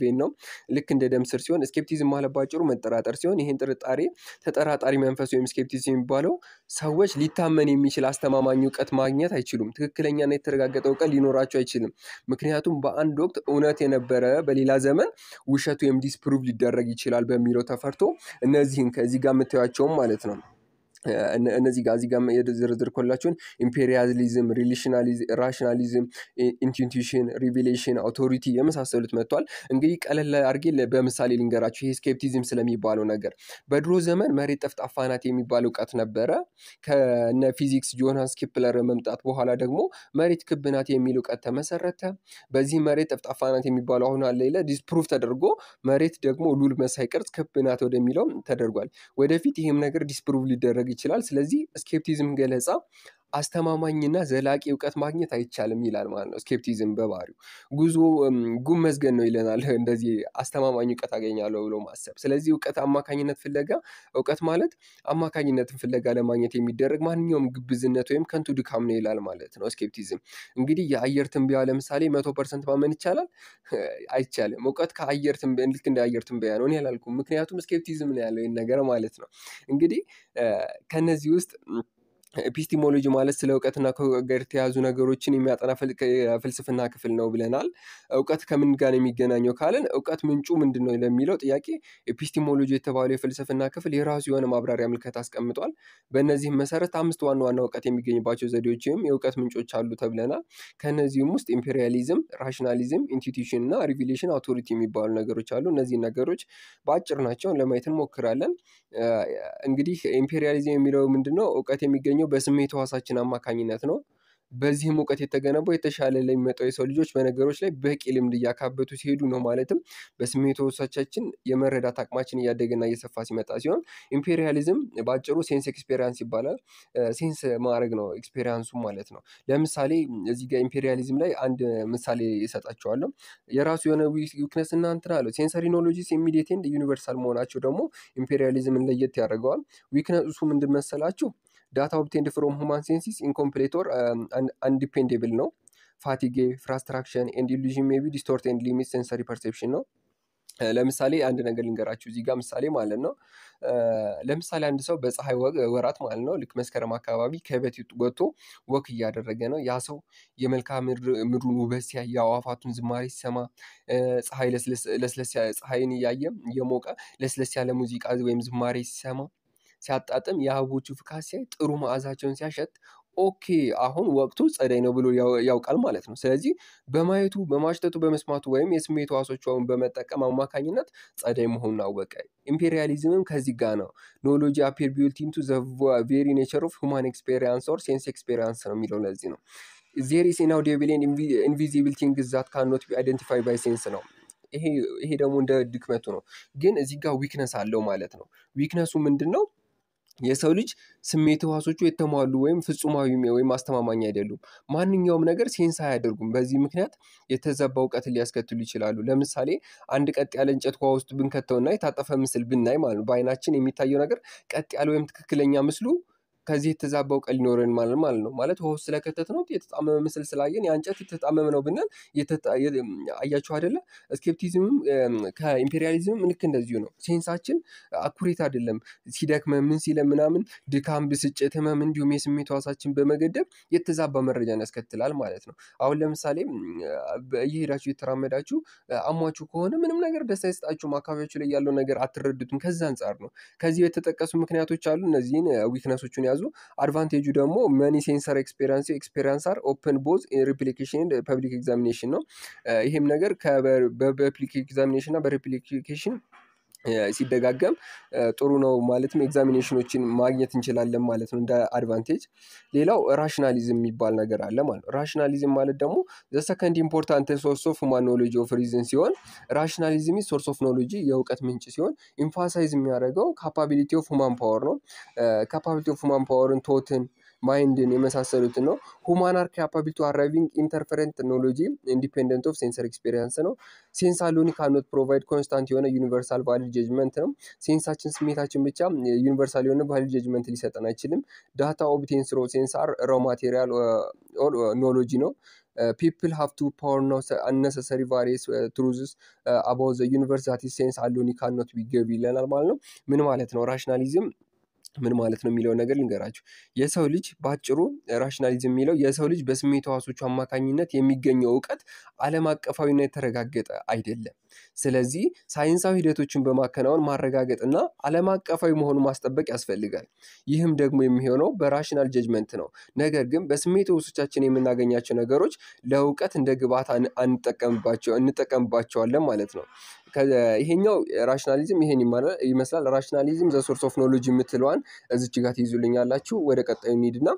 ቬን ነው። ልክ እንደ ደም ስር ሲሆን ስኬፕቲዝም ማለት ባጭሩ መጠራጠር ሲሆን ይህን ጥርጣሬ ተጠራጣሪ መንፈስ ወይም ስኬፕቲዝም የሚባለው ሰዎች ሊታመን የሚችል አስተማማኝ እውቀት ማግኘት አይችሉም። ትክክለኛና የተረጋገጠ እውቀት ሊኖራቸው አይችልም። ምክንያቱም በአንድ ወቅት እውነት የነበረ በሌላ ዘመን ውሸት ወይም ዲስፕሩቭ ሊደረግ ይችላል በሚለው ተፈርቶ እነዚህን ከዚህ ጋር የምታዩቸውም ማለት ነው እነዚህ ጋር እዚህ ጋር የዘረዘርኩላችሁን ኢምፔሪያሊዝም፣ ራሽናሊዝም፣ ኢንቲንቱሽን፣ ሪቪሌሽን፣ አውቶሪቲ የመሳሰሉት መጥቷል። እንግዲህ ቀለል አድርጌ በምሳሌ ልንገራችሁ። ይሄ ስኬፕቲዝም ስለሚባለው ነገር በድሮ ዘመን መሬት ጠፍጣፋ ናት የሚባል እውቀት ነበረ። ከነ ፊዚክስ ጆናስ ኬፕለር መምጣት በኋላ ደግሞ መሬት ክብ ናት የሚል እውቀት ተመሰረተ። በዚህ መሬት ጠፍጣፋ ናት የሚባለው አሁን አለ ይለ ዲስፕሩፍ ተደርጎ መሬት ደግሞ ሉል መሳይ ቅርጽ ክብ ናት ወደሚለው ተደርጓል። ወደፊት ይህም ነገር ዲስፕሩቭ ሊደረግ ይችላል። ስለዚህ ስኬፕቲዝም ገለጻ አስተማማኝና ዘላቂ እውቀት ማግኘት አይቻልም ይላል ማለት ነው። ስኬፕቲዝም በባህሪው ጉዞ ጉም መዝገን ነው ይለናል። እንደዚህ አስተማማኝ እውቀት አገኛለሁ ብሎ ማሰብ። ስለዚህ እውቀት አማካኝነት ፍለጋ እውቀት ማለት አማካኝነትን ፍለጋ ለማግኘት የሚደረግ ማንኛውም ግብዝነት ወይም ከንቱ ድካም ነው ይላል ማለት ነው ስኬፕቲዝም። እንግዲህ የአየር ትንበያ ለምሳሌ መቶ ፐርሰንት ማመን ይቻላል? አይቻልም። እውቀት ከአየር ትንበያ ልክ እንደ አየር ትንበያ ነው ያላልኩ ምክንያቱም ስኬፕቲዝም ነው ያለው ነገር ማለት ነው። እንግዲህ ከነዚህ ውስጥ ኤፒስቲሞሎጂ ማለት ስለ እውቀትና ጋር የተያዙ ነገሮችን የሚያጠና ፍልስፍና ክፍል ነው ብለናል። እውቀት ከምን ጋር የሚገናኘው ካለን እውቀት ምንጩ ምንድን ነው ለሚለው ጥያቄ ኤፒስቲሞሎጂ የተባለው የፍልስፍና ክፍል የራሱ የሆነ ማብራሪያ ምልከት አስቀምጧል። በእነዚህም መሰረት አምስት ዋና ዋና እውቀት የሚገኝባቸው ዘዴዎች ወይም የእውቀት ምንጮች አሉ ተብለናል። ከእነዚህም ውስጥ ኢምፔሪያሊዝም፣ ራሽናሊዝም፣ ኢንስቲቱሽን እና ሪቪሌሽን አውቶሪቲ የሚባሉ ነገሮች አሉ። እነዚህ ነገሮች በአጭር ናቸውን ለማየት እንሞክራለን። እንግዲህ ኢምፔሪያሊዝም የሚለው ምንድን ነው እውቀት የሚገኙ የሚገኘው በስሜት ህዋሳችን አማካኝነት ነው። በዚህም እውቀት የተገነባው የተሻለ ለሚመጣው የሰው ልጆች በነገሮች ላይ በቂ ልምድ እያካበቱ ሲሄዱ ነው። ማለትም በስሜት ሕዋሳችን የመረዳት አቅማችን እያደገና እየሰፋ ሲመጣ ሲሆን ኢምፔሪያሊዝም በአጭሩ ሴንስ ኤክስፔሪያንስ ይባላል። ሴንስ ማድረግ ነው ኤክስፔሪያንሱ ማለት ነው። ለምሳሌ እዚህ ጋር ኢምፔሪያሊዝም ላይ አንድ ምሳሌ ይሰጣቸዋለሁ። የራሱ የሆነ ዊክነስ እናንትን አለው። ሴንሰሪ ኖሎጂስ ኢሚዲየት ዩኒቨርሳል መሆናቸው ደግሞ ኢምፔሪያሊዝምን ለየት ያደርገዋል። ዊክነሱ ምንድን መሰላችሁ? ዳታ ኦብቴንድ ፍሮም ሁማን ሴንሲስ ኢንኮምፕሌቶር አንዲፔንዴብል ነው። ፋቲጌ፣ ፍራስትራክሽን ኤንድ ኢሉዥን ሜቢ ዲስቶርት ኤንድ ሊሚት ሴንሰሪ ፐርሴፕሽን ነው። ለምሳሌ አንድ ነገር ልንገራችሁ እዚህ ጋር ምሳሌ ማለት ነው። uh, ለምሳሌ አንድ ሰው በፀሐይ ወራት ማለት ነው ልክ መስከረም አካባቢ ከቤት ወጥቶ ወክ እያደረገ ነው። ያ ሰው የመልክዓ ምድሩን ውበት ሲያይ፣ የአዋፋቱን ዝማሬ ሲሰማ፣ uh, ፀሐይን እያየ የሞቀ ለስለስ ያለ ሙዚቃ ወይም ዝማሬ ሲሰማ ሲያጣጥም የአበቦቹ ፍካሴ ጥሩ መዓዛቸውን ሲያሸት ኦኬ አሁን ወቅቱ ጸደይ ነው ብሎ ያውቃል ማለት ነው። ስለዚህ በማየቱ በማሽተቱ በመስማቱ ወይም የስሜት ሕዋሶችን በመጠቀም አማካኝነት ጸደይ መሆኑን አወቀ። ኢምፔሪያሊዝምም ከዚህ ጋር ነው። ኖሎጂ አፔር ቢውልት ኢንቱ ዘ ቬሪ ኔቸር ኦፍ ሁማን ኤክስፔሪንስ ኦር ሴንስ ኤክስፔሪንስ ነው የሚለው ለዚህ ነው። ዜሪስ ናው ዴቪሌን ኢንቪዚብል ቲንግ ዛት ካኖት ቢ አይደንቲፋይ ባይ ሴንስ ነው። ይሄ ደግሞ እንደ ድክመቱ ነው፣ ግን እዚህ ጋር ዊክነስ አለው ማለት ነው። ዊክነሱ ምንድን ነው? የሰው ልጅ ስሜት ህዋሶቹ የተሟሉ ወይም ፍጹማዊ ወይም አስተማማኝ አይደሉም። ማንኛውም ነገር ሴንስ አያደርጉም። በዚህ ምክንያት የተዛባ እውቀትን ሊያስከትሉ ይችላሉ። ለምሳሌ አንድ ቀጥ ያለ እንጨት ውሃ ውስጥ ብንከተውና የታጠፈ ምስል ብናይ ማለት ነው በአይናችን የሚታየው ነገር ቀጥ ያለ ወይም ትክክለኛ ምስሉ ከዚህ የተዛባ እውቀት ሊኖረን ማለት ማለት ነው። ማለት ውሃ ውስጥ ስለከተት ነው የተጣመመ ምስል ስላየን የእንጨት የተጣመመ ነው ብናል አያችሁ አይደለ? ስኬፕቲዝምም ከኢምፔሪያሊዝምም ልክ እንደዚሁ ነው። ሴንሳችን አኩሬት አይደለም። ሲደክመ ምን ሲለ ምናምን ድካም፣ ብስጭት፣ ህመም እንዲሁም የስሜት ዋሳችን በመገደብ የተዛባ መረጃን ያስከትላል ማለት ነው። አሁን ለምሳሌ እየሄዳችሁ እየተራመዳችሁ አሟችሁ ከሆነ ምንም ነገር ደስ አይሰጣችሁም። አካባቢያችሁ ላይ ያለው ነገር አትረዱትም። ከዚ አንጻር ነው። ከዚህ የተጠቀሱ ምክንያቶች አሉ። እነዚህን ዊክነሶቹን ያዙ። አድቫንቴጁ ደግሞ መኒ ሴንሰር ኤክስፔሪንስ ኤክስፔሪንስ አር ኦፕን ቦዝ ሪፕሊኬሽን ፐብሊክ ኤግዛሚኔሽን ነው። ይሄም ነገር በፐብሊክ ኤግዛሚኔሽን እና በሪፕሊኬሽን ሲደጋገም ጥሩ ነው ማለትም ኤግዛሚኔሽኖችን ማግኘት እንችላለን ማለት ነው እንደ አድቫንቴጅ። ሌላው ራሽናሊዝም የሚባል ነገር አለ ማለት ነው። ራሽናሊዝም ማለት ደግሞ ዘ ሰከንድ ኢምፖርታንት ሶርስ ኦፍ ሁማን ኖሎጂ ኦፍ ሪዝን ሲሆን ራሽናሊዝም ሶርስ ኦፍ ኖሎጂ የእውቀት ምንጭ ሲሆን ኢንፋሳይዝ የሚያደርገው ካፓቢሊቲ ኦፍ ሁማን ፓወር ነው። ካፓቢሊቲ ኦፍ ሁማን ፓወርን ቶትን ማይንድን የመሳሰሉትን ነው። ሁማናር አር ካፓብል ቱ አራይቪንግ ኢንተርፈረንት ቴክኖሎጂ ኢንዲፔንደንት ኦፍ ሴንሰር ኤክስፔሪንስ ነው። ሴንስ አሎን ካኖት ፕሮቫይድ ኮንስታንት የሆነ ዩኒቨርሳል ቫሊድ ጀጅመንት ነው። ሴንሳችን ስሜታችን ብቻ ዩኒቨርሳል የሆነ ቫሊድ ጀጅመንት ሊሰጠን አይችልም። ዳታ ኦብቴን ስሮ ሴንሳር ሮ ማቴሪያል ኖሎጂ ነው። ፒፕል ሃቭ ቱ ፓወር ነው አነሰሰሪ ቫሪስ ትሩዝስ አባውት ዘ ዩኒቨርስ ዛት ሴንስ አሎን ካኖት ቢገቢ ይለናል ማለት ነው። ምን ማለት ነው? ራሽናሊዝም ምን ማለት ነው የሚለውን ነገር ልንገራችሁ። የሰው ልጅ በአጭሩ ራሽናሊዝም የሚለው የሰው ልጅ በስሜት ሕዋሶቹ አማካኝነት የሚገኘው እውቀት ዓለም አቀፋዊና የተረጋገጠ አይደለም። ስለዚህ ሳይንሳዊ ሂደቶችን በማከናወን ማረጋገጥና ዓለም አቀፋዊ መሆኑን ማስጠበቅ ያስፈልጋል። ይህም ደግሞ የሚሆነው በራሽናል ጀጅመንት ነው። ነገር ግን በስሜት ሕዋሶቻችን የምናገኛቸው ነገሮች ለእውቀት እንደ ግብዓት እንጠቀምባቸዋለን ማለት ነው። ይሄኛው ራሽናሊዝም ይሄን ይመስላል። ራሽናሊዝም ዘ ሶርስ ኦፍ ኖሎጂ የምትለዋን እዚች ጋር ትይዙልኛላችሁ። ወደ ቀጣዩ እንሂድና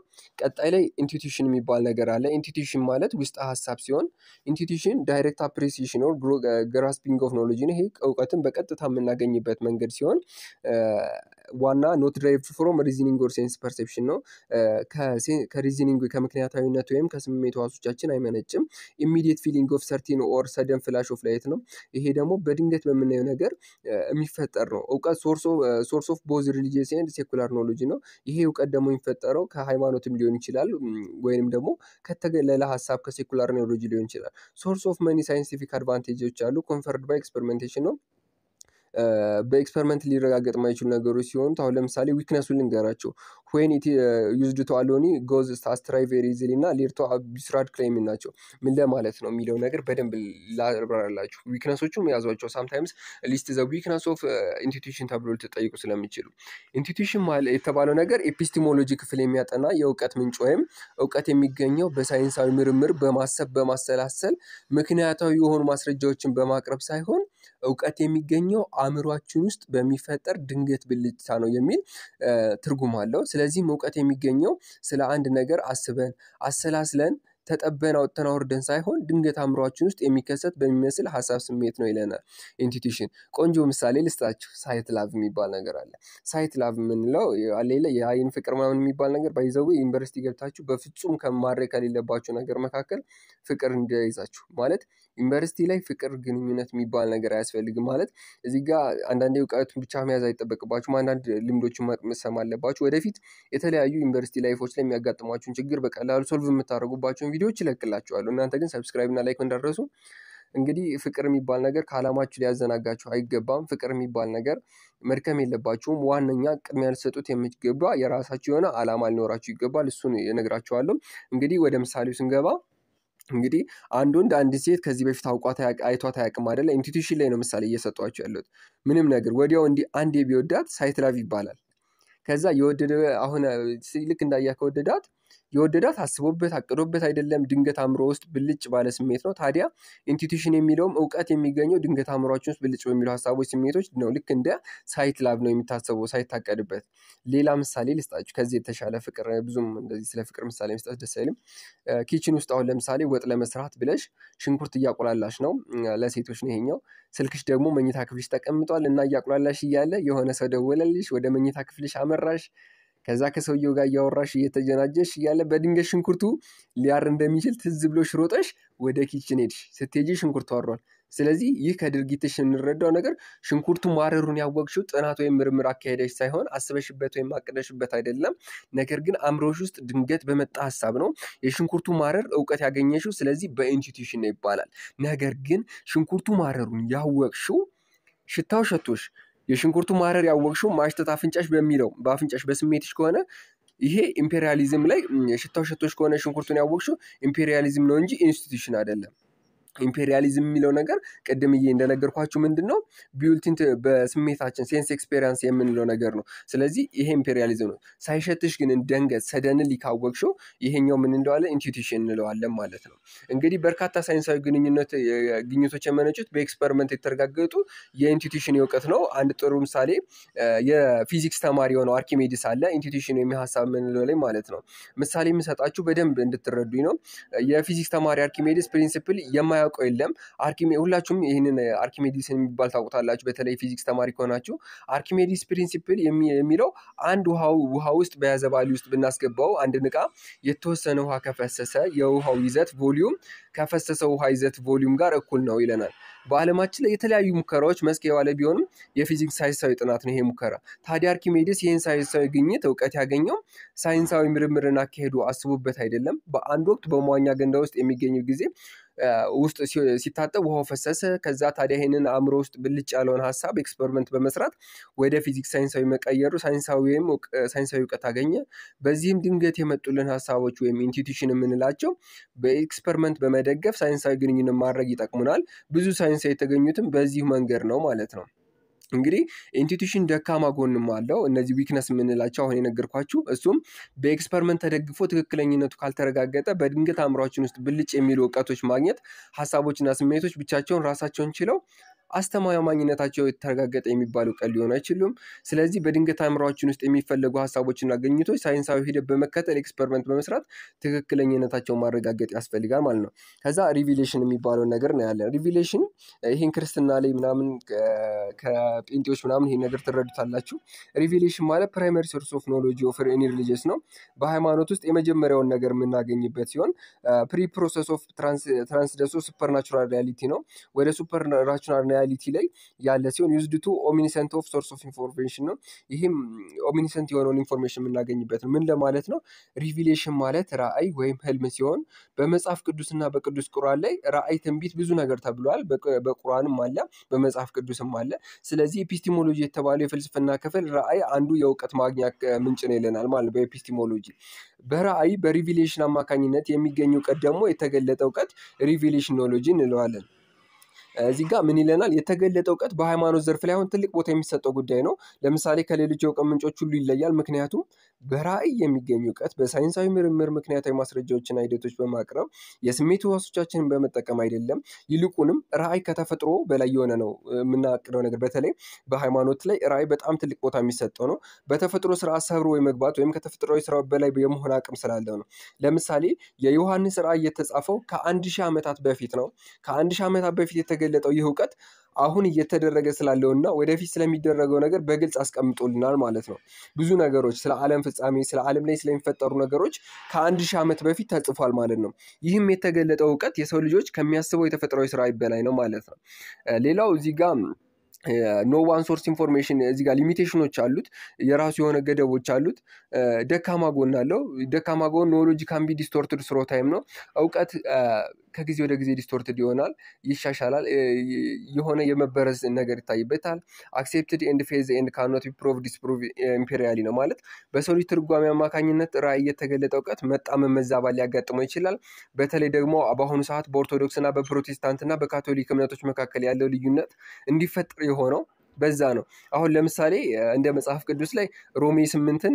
ቀጣይ ላይ ኢንስቲቱሽን የሚባል ነገር አለ። ኢንስቲቱሽን ማለት ውስጥ ሀሳብ ሲሆን ኢንስቲቱሽን ዳይሬክት አፕሪሲሽን ኦር ግራስፒንግ ኦፍ ኖሎጂ ነው። ይሄ እውቀትን በቀጥታ የምናገኝበት መንገድ ሲሆን ዋና ኖት ድራይቭ ፍሮም ሪዝኒንግ ኦር ሴንስ ፐርሴፕሽን ነው። ከሪዝኒንግ ከምክንያታዊነት ወይም ከስሜት ህዋሶቻችን አይመነጭም። ኢሚዲየት ፊሊንግ ኦፍ ሰርቲን ኦር ሰደን ፍላሽ ኦፍ ላይት ነው። ይሄ ደግሞ በድን ድንገት በምናየው ነገር የሚፈጠር ነው። እውቀት ሶርስ ኦፍ ቦዝ ሪሊጂየስ ኤንድ ሴኩላር ኖሎጂ ነው። ይሄ እውቀት ደግሞ የሚፈጠረው ከሃይማኖትም ሊሆን ይችላል፣ ወይንም ደግሞ ከተገለለ ሀሳብ ከሴኩላር ኖሎጂ ሊሆን ይችላል። ሶርስ ኦፍ መኒ ሳይንቲፊክ አድቫንቴጆች አሉ። ኮንፈርድ ባይ ኤክስፐሪሜንቴሽን ነው። በኤክስፐሪመንት ሊረጋገጥ ማይችሉ ነገሮች ሲሆኑ አሁን ለምሳሌ ዊክነሱ ልንገራቸው ዌን ኢት ዩዝድ ቱ አሎኒ ጎዝ አስትራይ ቬሪ ኢዚሊ እና ሌርቶ ቢስራድ አቢስራድ ናቸው ምን ለማለት ነው የሚለው ነገር በደንብ ላብራራላችሁ። ዊክነሶቹም ያዟቸው። ሳምታይምስ ሊስት ዘ ዊክነስ ኦፍ ኢንስቲትዩሽን ተብሎ ልትጠይቁ ስለሚችሉ ኢንስቲትዩሽን የተባለው ነገር ኤፒስቲሞሎጂ ክፍል የሚያጠና የእውቀት ምንጭ ወይም እውቀት የሚገኘው በሳይንሳዊ ምርምር በማሰብ በማሰላሰል ምክንያታዊ የሆኑ ማስረጃዎችን በማቅረብ ሳይሆን እውቀት የሚገኘው አእምሯችን ውስጥ በሚፈጠር ድንገት ብልጭታ ነው የሚል ትርጉም አለው። ስለዚህም እውቀት የሚገኘው ስለ አንድ ነገር አስበን አሰላስለን ተጠበን አውጥተን አውርደን ሳይሆን ድንገት አእምሯችን ውስጥ የሚከሰት በሚመስል ሀሳብ ስሜት ነው ይለናል ኢንቱቲሽን። ቆንጆ ምሳሌ ልስጣችሁ። ሳይት ላቭ የሚባል ነገር አለ። ሳይት ላቭ የምንለው ሌለ የአይን ፍቅር ምናምን የሚባል ነገር ባይዘው ዩኒቨርሲቲ ገብታችሁ በፍጹም ከማድረግ ከሌለባችሁ ነገር መካከል ፍቅር እንዳይዛችሁ ማለት ዩኒቨርሲቲ ላይ ፍቅር ግንኙነት የሚባል ነገር አያስፈልግም። ማለት እዚህ ጋር አንዳንዴ እውቀቱን ብቻ መያዝ አይጠበቅባችሁም። አንዳንድ ልምዶችን መሰም አለባችሁ። ወደፊት የተለያዩ ዩኒቨርሲቲ ላይፎች ላይ የሚያጋጥሟችሁን ችግር በቀላሉ ሶልቭ የምታደርጉባቸውን ቪዲዮዎች ይለቅላችኋለሁ። እናንተ ግን ሰብስክራይብ እና ላይክ እንዳደረሱ እንግዲህ ፍቅር የሚባል ነገር ከዓላማችሁ ሊያዘናጋችሁ አይገባም። ፍቅር የሚባል ነገር መድከም የለባችሁም። ዋነኛ ቅድሚያ ያልሰጡት የሚገባ የራሳችሁ የሆነ ዓላማ ሊኖራችሁ ይገባል። እሱን እነግራችኋለሁ። እንግዲህ ወደ ምሳሌው ስንገባ እንግዲህ አንድ ወንድ አንድ ሴት ከዚህ በፊት አውቋት አይቷት አያውቅም አይደለ? ኢንስቲትዩሽን ላይ ነው ምሳሌ እየሰጧቸው ያሉት። ምንም ነገር ወዲያው እንዲህ አንድ የቢወዳት ሳይትላቭ ይባላል። ከዛ የወደደ አሁን ልክ እንዳያ ከወደዳት የወደዳት አስቦበት አቅዶበት አይደለም፣ ድንገት አእምሮ ውስጥ ብልጭ ባለ ስሜት ነው። ታዲያ ኢንቱዊሽን የሚለውም እውቀት የሚገኘው ድንገት አእምሯችን ውስጥ ብልጭ በሚሉ ሀሳቦች፣ ስሜቶች ነው። ልክ እንደ ሳይት ላብ ነው የሚታሰበው ሳይታቀድበት። ሌላ ምሳሌ ልስጣችሁ ከዚህ የተሻለ ፍቅር። ብዙም እንደዚህ ስለ ፍቅር ምሳሌ መስጠት ደስ አይልም። ኪችን ውስጥ አሁን ለምሳሌ ወጥ ለመስራት ብለሽ ሽንኩርት እያቆላላሽ ነው፣ ለሴቶች ነው ይሄኛው። ስልክሽ ደግሞ መኝታ ክፍልሽ ተቀምጧል እና እያቆላላሽ እያለ የሆነ ሰው ደወለልሽ፣ ወደ መኝታ ክፍልሽ አመራሽ። ከዛ ከሰውየው ጋር እያወራሽ እየተጀናጀሽ እያለ በድንገት ሽንኩርቱ ሊያር እንደሚችል ትዝ ብሎሽ ሮጠሽ ወደ ኪችን ሄድሽ። ስትሄጂ ሽንኩርቱ አሯል። ስለዚህ ይህ ከድርጊትሽ የምንረዳው ነገር ሽንኩርቱ ማረሩን ያወቅሽው ጥናት ወይም ምርምር አካሄደሽ ሳይሆን አስበሽበት ወይም አቅደሽበት አይደለም። ነገር ግን አእምሮሽ ውስጥ ድንገት በመጣ ሀሳብ ነው። የሽንኩርቱ ማረር እውቀት ያገኘሽው ስለዚህ በኢንስቲትዩሽን ነው ይባላል። ነገር ግን ሽንኩርቱ ማረሩን ያወቅሽው ሽታው ሸቶሽ የሽንኩርቱ ማረር ያወቅሽው ማሽተት አፍንጫሽ በሚለው በአፍንጫሽ በስሜትሽ ከሆነ ይሄ ኢምፔሪያሊዝም ላይ ሽታው ሸቶች ከሆነ ሽንኩርቱን ያወቅሽው ኢምፔሪያሊዝም ነው እንጂ ኢንስቲቱሽን አይደለም። ኢምፔሪያሊዝም የሚለው ነገር ቅድምዬ እንደነገርኳችሁ ምንድን ነው ቢዩልቲንት በስሜታችን ሴንስ ኤክስፔሪንስ የምንለው ነገር ነው። ስለዚህ ይሄ ኢምፔሪያሊዝም ነው። ሳይሸትሽ ግን ደንገት ሰደንሊ ካወቅሽው ይሄኛው ምን እንለዋለን? ኢንቱዊቲሽን እንለዋለን ማለት ነው። እንግዲህ በርካታ ሳይንሳዊ ግንኙነት ግኝቶች የመነጩት በኤክስፐሪመንት የተረጋገጡ የኢንቱዊቲሽን እውቀት ነው። አንድ ጥሩ ምሳሌ የፊዚክስ ተማሪ የሆነው አርኪሜዲስ አለ። ኢንቱዊቲሽን የሚሀሳብ የምንለው ላይ ማለት ነው። ምሳሌ የምሰጣችሁ በደንብ እንድትረዱኝ ነው። የፊዚክስ ተማሪ አርኪሜዲስ ፕሪንሲፕል የማያ የሚያውቀው የለም። አርኪሜ ሁላችሁም ይህንን አርኪሜዲስን የሚባል ታውቁታላችሁ። በተለይ ፊዚክስ ተማሪ ከሆናችሁ አርኪሜዲስ ፕሪንሲፕል የሚለው አንድ ውሃ ውስጥ በያዘ ውስጥ ብናስገባው አንድ እቃ የተወሰነ ውሃ ከፈሰሰ የውሃው ይዘት ቮሊዩም ከፈሰሰ ውሃ ይዘት ቮሊዩም ጋር እኩል ነው ይለናል። በዓለማችን ላይ የተለያዩ ሙከራዎች መስክ የዋለ ቢሆንም የፊዚክስ ሳይንሳዊ ጥናት ነው ይሄ ሙከራ። ታዲያ አርኪሜዲስ ይህን ሳይንሳዊ ግኝት እውቀት ያገኘው ሳይንሳዊ ምርምርን አካሄዱ አስቡበት አይደለም። በአንድ ወቅት በመዋኛ ገንዳ ውስጥ የሚገኝ ጊዜ ውስጥ ሲታጠብ ውሃው ፈሰሰ። ከዛ ታዲያ ይህንን አእምሮ ውስጥ ብልጭ ያለውን ሀሳብ ኤክስፐሪመንት በመስራት ወደ ፊዚክስ ሳይንሳዊ መቀየሩ ሳይንሳዊ ወይም ሳይንሳዊ እውቀት አገኘ። በዚህም ድንገት የመጡልን ሀሳቦች ወይም ኢንቲቱሽን የምንላቸው በኤክስፐሪመንት በመደገፍ ሳይንሳዊ ግንኙነት ማድረግ ይጠቅሙናል። ብዙ ሳይንሳዊ የተገኙትም በዚህ መንገድ ነው ማለት ነው። እንግዲህ ኢንስቲቱሽን ደካማ ጎንም አለው። እነዚህ ዊክነስ የምንላቸው አሁን የነገርኳችሁ፣ እሱም በኤክስፐሪመንት ተደግፎ ትክክለኝነቱ ካልተረጋገጠ በድንገት አእምሯችን ውስጥ ብልጭ የሚሉ እውቀቶች ማግኘት፣ ሀሳቦችና ስሜቶች ብቻቸውን ራሳቸውን ችለው አስተማማኝነታቸው የተረጋገጠ የሚባሉ ቃል ሊሆን አይችሉም። ስለዚህ በድንገት አእምሯችን ውስጥ የሚፈለጉ ሀሳቦችና ግኝቶች ሳይንሳዊ ሂደት በመከተል ኤክስፐሪመንት በመስራት ትክክለኝነታቸውን ማረጋገጥ ያስፈልጋል ማለት ነው። ከዛ ሪቪሌሽን የሚባለው ነገር ነው ያለ። ሪቪሌሽን ይህን ክርስትና ላይ ምናምን ከጴንጤዎች ምናምን ይህን ነገር ትረዱታላችሁ። ሪቪሌሽን ማለት ፕራይመሪ ሶርስ ኦፍ ኖሎጂ ኦፍ ኤኒ ሪሊጅስ ነው። በሃይማኖት ውስጥ የመጀመሪያውን ነገር የምናገኝበት ሲሆን ፕሪ ፕሮሰስ ኦፍ ትራንስደሶ ሱፐርናቹራል ሪያሊቲ ነው። ወደ ሱፐርናቹራል ሪያሊቲ ላይ ያለ ሲሆን ዩዝድቱ ኦሚኒሰንት ኦፍ ሶርስ ኦፍ ኢንፎርሜሽን ነው። ይህም ኦሚኒሰንት የሆነውን ኢንፎርሜሽን የምናገኝበት ነው። ምን ለማለት ነው? ሪቪሌሽን ማለት ራእይ ወይም ህልም ሲሆን በመጽሐፍ ቅዱስና በቅዱስ ቁርአን ላይ ራእይ፣ ትንቢት ብዙ ነገር ተብሏል። በቁርአንም አለ በመጽሐፍ ቅዱስም አለ። ስለዚህ ኤፒስቲሞሎጂ የተባለው የፍልስፍና ክፍል ራእይ አንዱ የእውቀት ማግኛ ምንጭ ነው ይለናል ማለት በኤፒስቲሞሎጂ በራእይ በሪቪሌሽን አማካኝነት የሚገኝ እውቀት ደግሞ የተገለጠ እውቀት ሪቪሌሽኖሎጂ እንለዋለን። እዚህ ጋር ምን ይለናል? የተገለጠ እውቀት በሃይማኖት ዘርፍ ላይ አሁን ትልቅ ቦታ የሚሰጠው ጉዳይ ነው። ለምሳሌ ከሌሎች የእውቀት ምንጮች ሁሉ ይለያል። ምክንያቱም በራእይ የሚገኝ እውቀት በሳይንሳዊ ምርምር ምክንያታዊ ማስረጃዎችና ሂደቶች በማቅረብ የስሜት ህዋሶቻችንን በመጠቀም አይደለም። ይልቁንም ራእይ ከተፈጥሮ በላይ የሆነ ነው የምናቅደው ነገር። በተለይ በሃይማኖት ላይ ራእይ በጣም ትልቅ ቦታ የሚሰጠው ነው። በተፈጥሮ ስራ ሰብሮ መግባት ወይም ከተፈጥሯዊ ስራ በላይ የመሆን አቅም ስላለው ነው። ለምሳሌ የዮሐንስ ራእይ የተጻፈው ከአንድ ሺህ ዓመታት በፊት ነው። ከአንድ ሺህ ዓመታት በፊት የተገ የተገለጠው ይህ እውቀት አሁን እየተደረገ ስላለውና ወደፊት ስለሚደረገው ነገር በግልጽ አስቀምጦልናል ማለት ነው። ብዙ ነገሮች ስለ ዓለም ፍጻሜ፣ ስለ ዓለም ላይ ስለሚፈጠሩ ነገሮች ከአንድ ሺህ ዓመት በፊት ተጽፏል ማለት ነው። ይህም የተገለጠው እውቀት የሰው ልጆች ከሚያስበው የተፈጥሯዊ ስራ በላይ ነው ማለት ነው። ሌላው እዚህ ጋር ኖ ዋን ሶርስ ኢንፎርሜሽን እዚህ ጋር ሊሚቴሽኖች አሉት። የራሱ የሆነ ገደቦች አሉት። ደካማ ጎን አለው። ደካማ ጎን ኖሎጂ ካምቢ ዲስቶርትድ ስሮ ታይም ነው እውቀት ከጊዜ ወደ ጊዜ ዲስቶርትድ ይሆናል፣ ይሻሻላል፣ የሆነ የመበረዝ ነገር ይታይበታል። አክሴፕትድ ኤንድ ፌዝ ኤንድ ካኖት ፕሮቭ ዲስፕሮቭ ኢምፔሪያሊ ነው ማለት በሰው ልጅ ትርጓሚ አማካኝነት ራእይ የተገለጠ እውቀት መጣመን መዛባት ሊያጋጥመው ይችላል። በተለይ ደግሞ በአሁኑ ሰዓት በኦርቶዶክስና በፕሮቴስታንትና በካቶሊክ እምነቶች መካከል ያለው ልዩነት እንዲፈጠር የሆነው በዛ ነው። አሁን ለምሳሌ እንደ መጽሐፍ ቅዱስ ላይ ሮሜ ስምንትን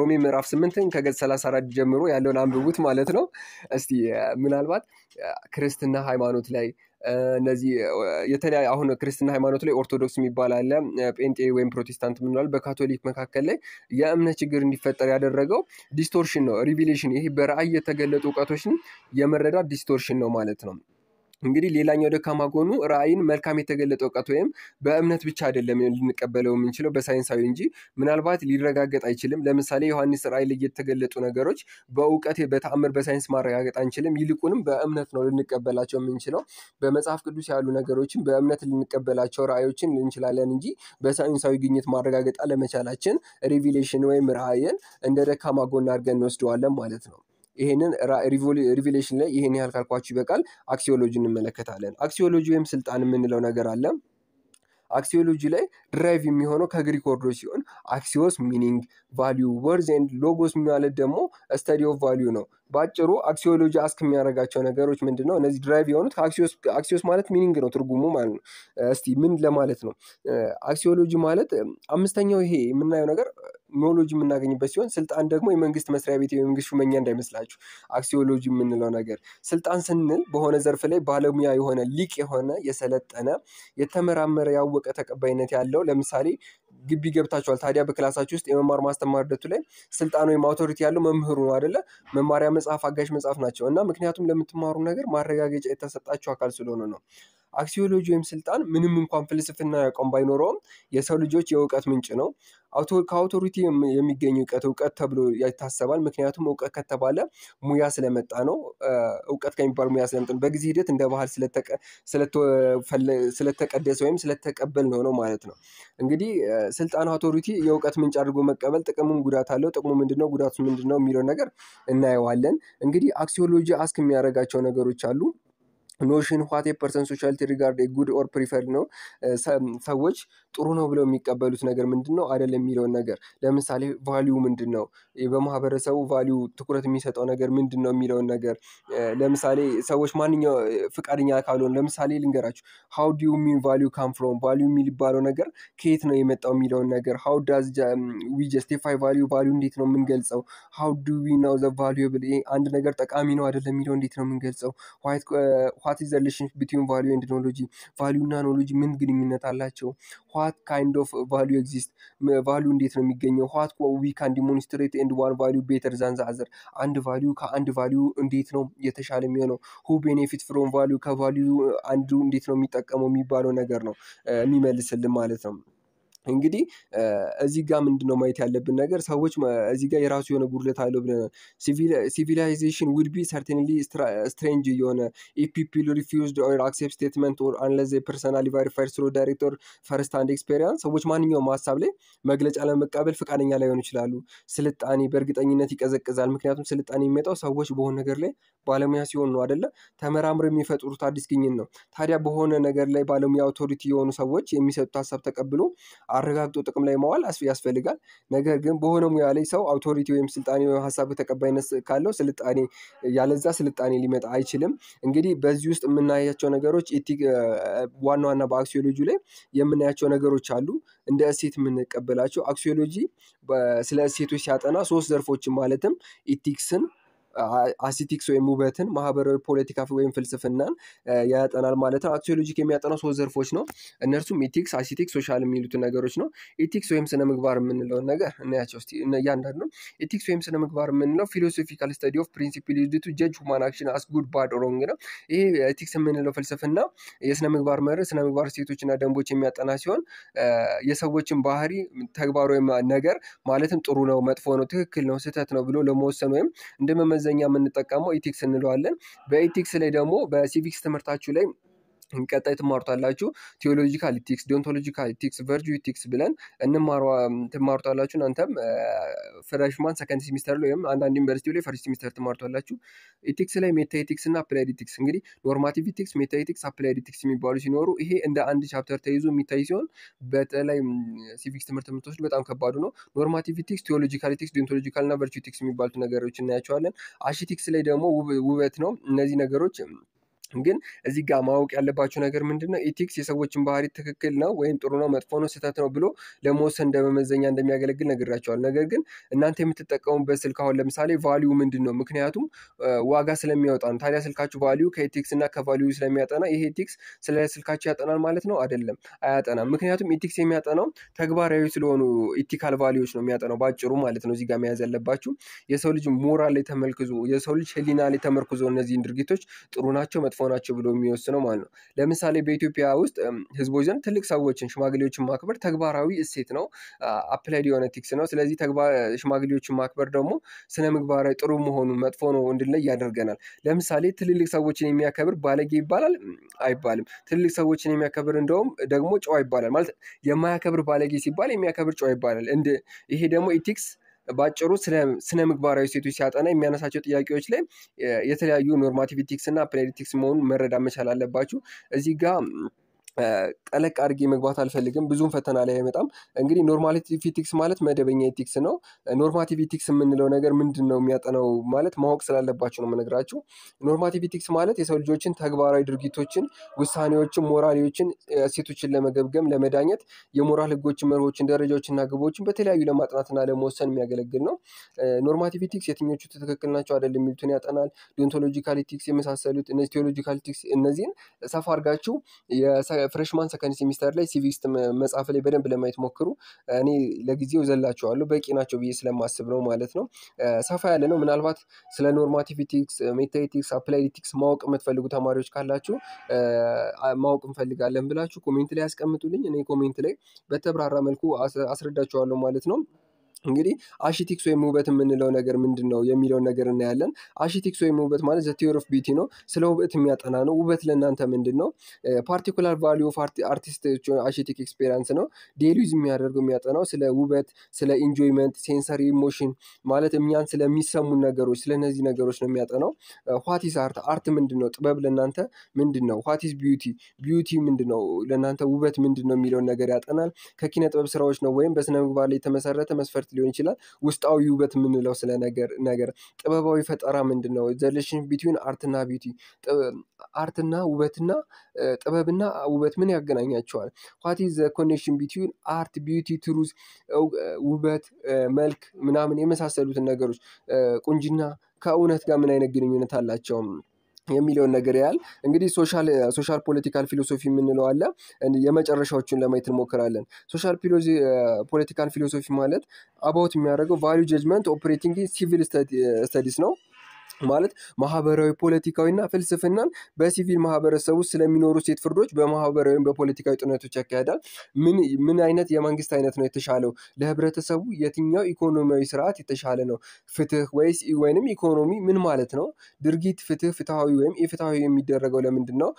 ሮሜ ምዕራፍ ስምንትን ከገጽ ሰላሳ አራት ጀምሮ ያለውን አንብቡት ማለት ነው። እስቲ ምናልባት ክርስትና ሃይማኖት ላይ እነዚህ የተለያዩ አሁን ክርስትና ሃይማኖት ላይ ኦርቶዶክስ የሚባል አለ፣ ጴንጤ ወይም ፕሮቴስታንት ምንላል። በካቶሊክ መካከል ላይ የእምነት ችግር እንዲፈጠር ያደረገው ዲስቶርሽን ነው። ሪቪሌሽን ይሄ በራእይ የተገለጡ እውቀቶችን የመረዳት ዲስቶርሽን ነው ማለት ነው። እንግዲህ ሌላኛው ደካማ ጎኑ ራእይን መልካም የተገለጠ እውቀት ወይም በእምነት ብቻ አይደለም ልንቀበለው የምንችለው በሳይንሳዊ እንጂ ምናልባት ሊረጋገጥ አይችልም። ለምሳሌ ዮሐንስ ራእይ ላይ የተገለጡ ነገሮች በእውቀት በተአምር በሳይንስ ማረጋገጥ አንችልም። ይልቁንም በእምነት ነው ልንቀበላቸው የምንችለው። በመጽሐፍ ቅዱስ ያሉ ነገሮችን በእምነት ልንቀበላቸው ራእዮችን እንችላለን እንጂ በሳይንሳዊ ግኝት ማረጋገጥ አለመቻላችን ሪቪሌሽን ወይም ራእይን እንደ ደካማ ጎን አድርገን እንወስደዋለን ማለት ነው። ይሄንን ሪቪሌሽን ላይ ይሄን ያህል ካልኳችሁ ይበቃል። አክሲዮሎጂ እንመለከታለን። አክሲዮሎጂ ወይም ስልጣን የምንለው ነገር አለ። አክሲዮሎጂ ላይ ድራይቭ የሚሆነው ከግሪክ ወርዶች ሲሆን አክሲዮስ ሚኒንግ ቫሊዩ ወርዝ ኤንድ ሎጎስ ማለት ደግሞ ስተዲ ኦፍ ቫሊዩ ነው። በአጭሩ አክሲዮሎጂ አስክ የሚያደርጋቸው ነገሮች ምንድን ነው? እነዚህ ድራይቭ የሆኑት አክሲዮስ ማለት ሚኒንግ ነው ትርጉሙ ማለት ነው። እስቲ ምን ለማለት ነው አክሲዮሎጂ ማለት? አምስተኛው ይሄ የምናየው ነገር ኖሎጂ የምናገኝበት ሲሆን ስልጣን ደግሞ የመንግስት መስሪያ ቤት የመንግስት ሹመኛ እንዳይመስላችሁ። አክሲዮሎጂ የምንለው ነገር ስልጣን ስንል በሆነ ዘርፍ ላይ ባለሙያ የሆነ ሊቅ የሆነ የሰለጠነ የተመራመረ ያወቀ ተቀባይነት ያለው ለምሳሌ ግቢ ገብታችኋል። ታዲያ በክላሳችሁ ውስጥ የመማር ማስተማር ሂደቱ ላይ ስልጣን ወይም አውቶሪቲ ያለው መምህሩ ነው አደለ መማሪያ መጽሐፍ፣ አጋዥ መጽሐፍ ናቸው እና ምክንያቱም ለምትማሩ ነገር ማረጋገጫ የተሰጣችሁ አካል ስለሆነ ነው። አክሲዮሎጂ ወይም ስልጣን ምንም እንኳን ፍልስፍና ያቋም ባይኖረውም የሰው ልጆች የእውቀት ምንጭ ነው። ከአውቶሪቲ የሚገኝ እውቀት እውቀት ተብሎ ይታሰባል። ምክንያቱም እውቀት ከተባለ ሙያ ስለመጣ ነው። እውቀት ከሚባል ሙያ ስለመጣ ነው። በጊዜ ሂደት እንደ ባህል ስለተቀደሰ ወይም ስለተቀበል ነው ነው ማለት ነው። እንግዲህ ስልጣን አውቶሪቲ የእውቀት ምንጭ አድርጎ መቀበል ጥቅሙም ጉዳት አለው። ጥቅሙ ምንድነው? ጉዳቱ ምንድነው? የሚለው ነገር እናየዋለን። እንግዲህ አክሲዮሎጂ አስክ የሚያደርጋቸው ነገሮች አሉ። ኖሽን ዋት ፐርሰን ሶሻሊቲ ሪጋርድ ጉድ ኦር ፕሪፈርድ ነው። ሰዎች ጥሩ ነው ብለው የሚቀበሉት ነገር ምንድን ነው አይደል የሚለውን ነገር ለምሳሌ ቫሊዩ ምንድን ነው፣ በማህበረሰቡ ቫሊዩ ትኩረት የሚሰጠው ነገር ምንድን ነው የሚለውን ነገር ለምሳሌ ሰዎች ማንኛው ፍቃደኛ ካልሆን ለምሳሌ ልንገራችሁ፣ ሀው ዱ ዩ ሚን ቫሊዩ ካም ፍሮም ቫሊዩ የሚባለው ነገር ከየት ነው የመጣው የሚለውን ነገር ሀው ዳዝ ዊ ጀስቲፋይ ቫሊዩ ቫሊዩ እንዴት ነው የምንገልጸው፣ ሀው ዱ ዊ ናው ዘ ብል አንድ ነገር ጠቃሚ ነው አይደለም የሚለው እንዴት ነው የምንገልጸው ዋት ኢዝ ሪሌሽንሽፕ ቢትዊን ቫሊዩ ኤንድ ኖሎጂ ቫሉ እና ኖሎጂ ምን ግንኙነት አላቸው? ዋት ካይንድ ኦፍ ቫሉ ኤግዚስት ቫሉ እንዴት ነው የሚገኘው? ዋት ዊ ካን ዲሞንስትሬት ኤንድ ዋን ቫሉ ቤተር ዛን ዘ አዘር አንድ ቫሉ ከአንድ ቫሉ እንዴት ነው የተሻለ የሚሆነው? ሁ ቤኔፊት ፍሮም ቫሉ ከቫሉ አንዱ እንዴት ነው የሚጠቀመው የሚባለው ነገር ነው የሚመልስልን ማለት ነው። እንግዲህ እዚህ ጋር ምንድነው ማየት ያለብን ነገር ሰዎች እዚህ ጋር የራሱ የሆነ ጉድለት አለው ብለናል። ሲቪላይዜሽን ውድ ቢ ሰርቴንሊ ስትሬንጅ የሆነ ኢፍ ፒፕል ሪፊውዝድ ኦር አክሴፕት ስቴትመንት ኦር አንለዝ ፐርሰናሊ ቫሪፋይድ ስሮ ዳይሬክተር ፈርስት አንድ ኤክስፔሪንስ ሰዎች ማንኛውም ሀሳብ ላይ መግለጫ ለመቀበል ፈቃደኛ ላይሆኑ ይችላሉ። ስልጣኔ በእርግጠኝነት ይቀዘቅዛል። ምክንያቱም ስልጣኔ የሚመጣው ሰዎች በሆነ ነገር ላይ ባለሙያ ሲሆን ነው አደለ? ተመራምረው የሚፈጥሩት አዲስ ግኝት ነው። ታዲያ በሆነ ነገር ላይ ባለሙያ አውቶሪቲ የሆኑ ሰዎች የሚሰጡት ሀሳብ ተቀብሎ አረጋግጦ ጥቅም ላይ መዋል ያስፈልጋል። ነገር ግን በሆነ ሙያ ላይ ሰው አውቶሪቲ ወይም ስልጣኔ ወይም ሀሳብ ተቀባይነት ካለው ስልጣኔ ያለዛ ስልጣኔ ሊመጣ አይችልም። እንግዲህ በዚህ ውስጥ የምናያቸው ነገሮች ዋና ዋና በአክሲዮሎጂ ላይ የምናያቸው ነገሮች አሉ። እንደ እሴት የምንቀበላቸው አክሲዮሎጂ ስለ እሴቶች ሲያጠና ሶስት ዘርፎችን ማለትም ኢቲክስን አሲቲክስ ወይም ውበትን፣ ማህበራዊ ፖለቲካ ወይም ፍልስፍናን ያጠናል ማለት ነው። አክሲዮሎጂክ የሚያጠናው ሶስት ዘርፎች ነው። እነርሱም ኢቲክስ፣ አሲቲክስ፣ ሶሻል የሚሉትን ነገሮች ነው። ኢቲክስ ወይም ስነ ምግባር የምንለውን ነገር እናያቸው ስ እያንዳንዱ ነው። ኢቲክስ ወይም ስነ ምግባር የምንለው ፊሎሶፊካል ስተዲ ኦፍ ፕሪንሲፕል ዩዝድ ቱ ጀጅ ሁማን አክሽን አስ ጉድ ባድ ሮንግ ነው። ይሄ ኢቲክስ የምንለው ፍልስፍና የስነ ምግባር መርህ፣ ስነ ምግባር ሴቶችና ደንቦች የሚያጠና ሲሆን የሰዎችን ባህሪ፣ ተግባር ወይም ነገር ማለትም ጥሩ ነው፣ መጥፎ ነው፣ ትክክል ነው፣ ስህተት ነው ብሎ ለመወሰን ወይም እንደመመ በእንግሊዝኛ የምንጠቀመው ኢቲክስ እንለዋለን። በኢቲክስ ላይ ደግሞ በሲቪክስ ትምህርታችሁ ላይ ቀጣይ ትማሩታላችሁ። ቴዎሎጂካል ኢቲክስ፣ ዲዮንቶሎጂካል ኢቲክስ፣ ቨርጁ ኢቲክስ ብለን ትማሩታላችሁ። እናንተም ፍሬሽማን ሰከንድ ሲሚስተር ላይ ወይም አንዳንድ ዩኒቨርሲቲ ላይ ፈርስት ሲሚስተር ትማሩታላችሁ። ኢቲክስ ላይ ሜታ ኢቲክስ እና አፕላይድ ኢቲክስ እንግዲህ ኖርማቲቭ ኢቲክስ፣ ሜታ ኢቲክስ፣ አፕላይድ ኢቲክስ የሚባሉ ሲኖሩ ይሄ እንደ አንድ ቻፕተር ተይዞ የሚታይ ሲሆን በተለይ ሲቪክስ ትምህርት ምርቶች በጣም ከባዱ ነው። ኖርማቲቭ ኢቲክስ፣ ቴዎሎጂካል ኢቲክስ፣ ዲዮንቶሎጂካል እና ቨርጁ ኢቲክስ የሚባሉት ነገሮች እናያቸዋለን። አሺ ኢቲክስ ላይ ደግሞ ውበት ነው እነዚህ ነገሮች ግን እዚህ ጋር ማወቅ ያለባቸው ነገር ምንድን ነው? ኢቲክስ የሰዎችን ባህሪ ትክክል ነው ወይም ጥሩ ነው፣ መጥፎ ነው፣ ስህተት ነው ብሎ ለመወሰን እንደ መመዘኛ እንደሚያገለግል ነግራቸዋል። ነገር ግን እናንተ የምትጠቀሙበት ስልክ አሁን ለምሳሌ ቫሊዩ ምንድን ነው? ምክንያቱም ዋጋ ስለሚያወጣ ነው። ታዲያ ስልካችሁ ቫሊዩ ከኢቲክስ እና ከቫሊዩ ስለሚያጠና ይሄ ኢቲክስ ስለ ስልካችሁ ያጠናል ማለት ነው? አይደለም፣ አያጠናም። ምክንያቱም ኢቲክስ የሚያጠናው ተግባራዊ ስለሆኑ ኢቲካል ቫሊዎች ነው የሚያጠናው፣ ባጭሩ ማለት ነው። እዚህ ጋር መያዝ ያለባችሁ የሰው ልጅ ሞራል ላይ ተመርክዞ፣ የሰው ልጅ ህሊና ላይ ተመርክዞ እነዚህን ድርጊቶች ጥሩ ናቸው መጥፎ መጥፎ ናቸው ብሎ የሚወስነው ማለት ነው። ለምሳሌ በኢትዮጵያ ውስጥ ህዝቦች ዘንድ ትልቅ ሰዎችን ሽማግሌዎችን ማክበር ተግባራዊ እሴት ነው፣ አፕላይድ የሆነ ቲክስ ነው። ስለዚህ ሽማግሌዎችን ማክበር ደግሞ ስነ ምግባራዊ ጥሩ መሆኑ መጥፎ ነው እንድንለይ ያደርገናል። ለምሳሌ ትልልቅ ሰዎችን የሚያከብር ባለጌ ይባላል አይባልም። ትልልቅ ሰዎችን የሚያከብር እንደውም ደግሞ ጨዋ ይባላል። ማለት የማያከብር ባለጌ ሲባል የሚያከብር ጨዋ ይባላል። ይሄ ደግሞ ኢቲክስ በአጭሩ ስነ ምግባራዊ ሴቶች ሲያጠና የሚያነሳቸው ጥያቄዎች ላይ የተለያዩ ኖርማቲቭ ኢቲክስ እና ፕሬዲቲክስ መሆኑን መረዳት መቻል አለባችሁ እዚህ ጋር ጠለቅ አድርጌ መግባት አልፈልግም። ብዙም ፈተና ላይ አይመጣም። እንግዲህ ኖርማቲቭ ኢቲክስ ማለት መደበኛ ኢቲክስ ነው። ኖርማቲቭ ኢቲክስ የምንለው ነገር ምንድን ነው የሚያጠናው ማለት ማወቅ ስላለባቸው ነው የምነግራችሁ። ኖርማቲቭ ኢቲክስ ማለት የሰው ልጆችን ተግባራዊ ድርጊቶችን፣ ውሳኔዎችን፣ ሞራሌዎችን፣ እሴቶችን ለመገብገም ለመዳኘት የሞራል ህጎችን፣ መርሆችን፣ ደረጃዎችና ግቦችን በተለያዩ ለማጥናትና ለመወሰን የሚያገለግል ነው። ኖርማቲቭ ኢቲክስ የትኞቹ ትክክል ናቸው አይደል የሚሉትን ያጠናል። ዲንቶሎጂካል ኢቲክስ የመሳሰሉት እነዚህ ቴዎሎጂካል ኢቲክስ እነዚህን ሰፋ አድርጋችሁ ፍሬሽማን ሰከንድ ሴሚስተር ላይ ሲቪክስ መጽሐፍ ላይ በደንብ ለማየት ሞክሩ። እኔ ለጊዜው ዘላቸዋለሁ በቂ ናቸው ብዬ ስለማስብ ነው ማለት ነው። ሰፋ ያለ ነው። ምናልባት ስለ ኖርማቲቭ ኢቲክስ፣ ሜታኢቲክስ፣ አፕላይድ ኢቲክስ ማወቅ የምትፈልጉ ተማሪዎች ካላችሁ ማወቅ እንፈልጋለን ብላችሁ ኮሜንት ላይ ያስቀምጡልኝ። እኔ ኮሜንት ላይ በተብራራ መልኩ አስረዳቸዋለሁ ማለት ነው። እንግዲህ አሽቲክስ ወይም ውበት የምንለው ነገር ምንድን ነው የሚለውን ነገር እናያለን። አሽቲክስ ወይም ውበት ማለት ዘ ቲዮሪ ኦፍ ቢቲ ነው፣ ስለ ውበት የሚያጠና ነው። ውበት ለእናንተ ምንድን ነው? ፓርቲኩላር ቫሊዩ ኦፍ አርቲስት አሽቲክ ኤክስፔሪንስ ነው። ዴሊዝ የሚያደርገው የሚያጠናው ስለ ውበት፣ ስለ ኢንጆይመንት፣ ሴንሰሪ ኢሞሽን ማለት እኛን ስለሚሰሙ ነገሮች፣ ስለነዚህ ነገሮች ነው የሚያጠናው። ዋቲስ አርት አርት ምንድን ነው? ጥበብ ለእናንተ ምንድን ነው? ዋቲስ ቢዩቲ ቢዩቲ ምንድን ነው? ለእናንተ ውበት ምንድን ነው የሚለውን ነገር ያጠናል። ከኪነ ጥበብ ስራዎች ነው ወይም በስነ ምግባር ላይ የተመሰረተ መስፈርት ሊሆን ይችላል። ውስጣዊ ውበት የምንለው ስለ ነገር ነገር ጥበባዊ ፈጠራ ምንድን ነው? ዘለሽን ቢትዊን አርትና ቢቲ አርትና ውበትና ጥበብና ውበት ምን ያገናኛቸዋል? ዋት ዘ ኮኔክሽን ቢትዊን አርት ቢዩቲ ትሩዝ ውበት መልክ ምናምን የመሳሰሉትን ነገሮች ቁንጅና ከእውነት ጋር ምን አይነት ግንኙነት አላቸውም? የሚለውን ነገር ያህል እንግዲህ ሶሻል ፖለቲካል ፊሎሶፊ የምንለው አለ። የመጨረሻዎቹን ለማየት እንሞክራለን። ሶሻል ፖለቲካል ፊሎሶፊ ማለት አባውት የሚያደርገው ቫሉ ጀጅመንት ኦፕሬቲንግ ሲቪል ስተዲስ ነው። ማለት ማህበራዊ ፖለቲካዊና ፍልስፍናን በሲቪል ማህበረሰብ ውስጥ ስለሚኖሩ ሴት ፍርዶች በማህበራዊ በፖለቲካዊ ጥነቶች ያካሄዳል። ምን አይነት የመንግስት አይነት ነው የተሻለው? ለህብረተሰቡ የትኛው ኢኮኖሚያዊ ስርዓት የተሻለ ነው? ፍትህ ወይስ ወይንም ኢኮኖሚ ምን ማለት ነው? ድርጊት ፍትህ፣ ፍትሐዊ ወይም ኢፍትሐዊ የሚደረገው ለምንድን ነው?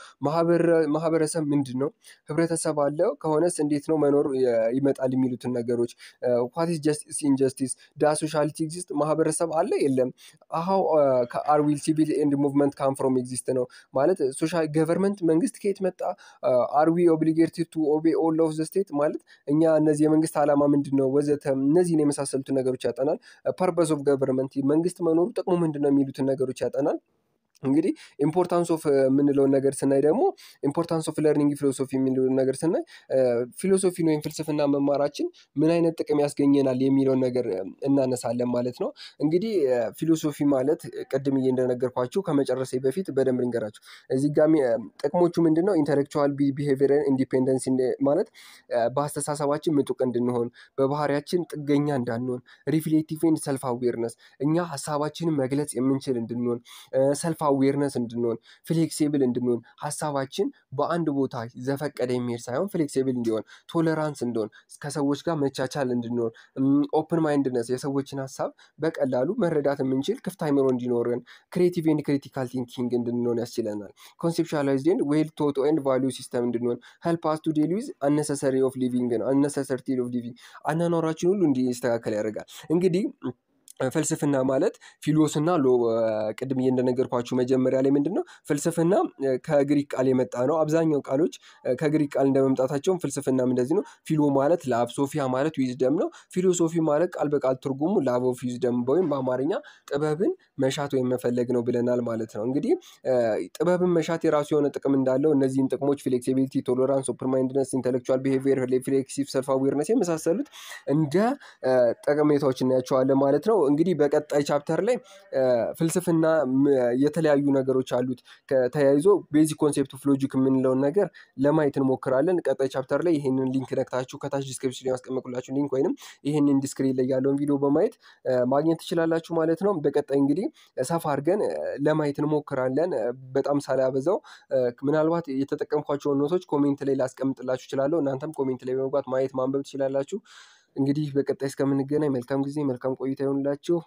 ማህበረሰብ ምንድን ነው? ህብረተሰብ አለው ከሆነስ እንዴት ነው መኖር ይመጣል? የሚሉትን ነገሮች ዋት ኢስ ጀስቲስ ኢንጀስቲስ ዳ ሶሻሊቲ ኤግዚስት ማህበረሰብ አለ የለም አሁ አር ዊል ሲቪል ኤንድ ሙቭመንት ካም ፍሮም ኤግዚስት ነው ማለት ሶሻል ገቨርንመንት መንግስት ከየት መጣ? አር ዊ ኦብሊጌትድ ቱ ኦቤ ኦል ኦፍ ዘ ስቴት ማለት እኛ እነዚህ የመንግስት ዓላማ ምንድን ነው ወዘተ እነዚህን የመሳሰሉትን ነገሮች ያጠናል። ፐርፐዝ ኦፍ ገቨርንመንት መንግስት መኖሩ ጥቅሙ ምንድን ነው የሚሉትን ነገሮች ያጠናል። እንግዲህ ኢምፖርታንስ ኦፍ uh, የምንለውን ነገር ስናይ ደግሞ ኢምፖርታንስ ኦፍ ለርኒንግ ፊሎሶፊ የሚለውን ነገር ስናይ ፊሎሶፊን uh, ወይም ፍልስፍና መማራችን ምን አይነት ጥቅም ያስገኘናል የሚለውን ነገር um, እናነሳለን ማለት ነው። እንግዲህ ፊሎሶፊ uh, ማለት ቅድም እንደነገርኳችሁ ከመጨረሴ በፊት በደንብ ልንገራችሁ። እዚህ ጋሚ um, ጥቅሞቹ ምንድን ነው? ኢንተሌክቹዋል ቢሄቪየርን ኢንዲፔንደንስ ማለት በአስተሳሰባችን ምጡቅ እንድንሆን፣ በባህሪያችን ጥገኛ እንዳንሆን፣ ሪፍሌክቲቭን ሰልፍ አዌርነስ እኛ ሀሳባችንን መግለጽ የምንችል እንድንሆን ሰልፍ አዌርነስ እንድንሆን ፍሌክሲብል እንድንሆን ሀሳባችን በአንድ ቦታ ዘፈቀደ የሚሄድ ሳይሆን ፍሌክሲብል እንዲሆን ቶለራንስ እንድሆን ከሰዎች ጋር መቻቻል እንድንሆን ኦፕን ማይንድነስ የሰዎችን ሀሳብ በቀላሉ መረዳት የምንችል ክፍት አይምሮ እንዲኖረን ክሬቲቭ ኤንድ ክሪቲካል ቲንኪንግ እንድንሆን ያስችለናል። ኮንሴፕሽላይዝድ ኤንድ ዌል ቶቶ ኤንድ ቫሊዩ ሲስተም እንድንሆን ሄልፕ አስ ቱ ዴል ዊዝ አነሰሰሪ ኦፍ ሊቪንግ ነው። አነሰሰርቲ ኦፍ ሊቪንግ አናኗራችን ሁሉ እንዲስተካከል ያደርጋል። እንግዲህ ፍልስፍና ማለት ፊሎስና ሎ ቅድምዬ እንደነገርኳችሁ መጀመሪያ ላይ ምንድን ነው ፍልስፍና ከግሪክ ቃል የመጣ ነው። አብዛኛው ቃሎች ከግሪክ ቃል እንደመምጣታቸውም ፍልስፍናም እንደዚህ ነው። ፊሎ ማለት ላብ፣ ሶፊያ ማለት ዊዝደም ነው። ፊሎሶፊ ማለት ቃል በቃል ትርጉሙ ላቭ ኦፍ ዊዝደም ወይም በአማርኛ ጥበብን መሻት ወይም መፈለግ ነው ብለናል ማለት ነው። እንግዲህ ጥበብን መሻት የራሱ የሆነ ጥቅም እንዳለው እነዚህን ጥቅሞች ፍሌክሲቢሊቲ፣ ቶሎራንስ፣ ኦፕርማይንድነስ፣ ኢንተሌክቹዋል ቢሄቪየር፣ ሪፍሌክሲቭ ሰልፍ አዌርነስ የመሳሰሉት እንደ ጠቀሜታዎች እናያቸዋለን ማለት ነው። እንግዲህ በቀጣይ ቻፕተር ላይ ፍልስፍና የተለያዩ ነገሮች አሉት። ተያይዞ ቤዚክ ኮንሴፕት ኦፍ ሎጂክ የምንለውን ነገር ለማየት እንሞክራለን። ቀጣይ ቻፕተር ላይ ይህንን ሊንክ ነክታችሁ ከታች ዲስክሪፕሽን ያስቀመጥኩላችሁ ሊንክ ወይንም ይህንን ዲስክሪን ላይ ያለውን ቪዲዮ በማየት ማግኘት ትችላላችሁ ማለት ነው። በቀጣይ እንግዲህ ሰፋ አድርገን ለማየት እንሞክራለን። በጣም ሳላበዛው ምናልባት የተጠቀምኳቸውን ኖቶች ኮሜንት ላይ ላስቀምጥላችሁ እችላለሁ። እናንተም ኮሜንት ላይ በመግባት ማየት ማንበብ ትችላላችሁ። እንግዲህ በቀጣይ እስከምንገናኝ መልካም ጊዜ፣ መልካም ቆይታ ይሆንላችሁ።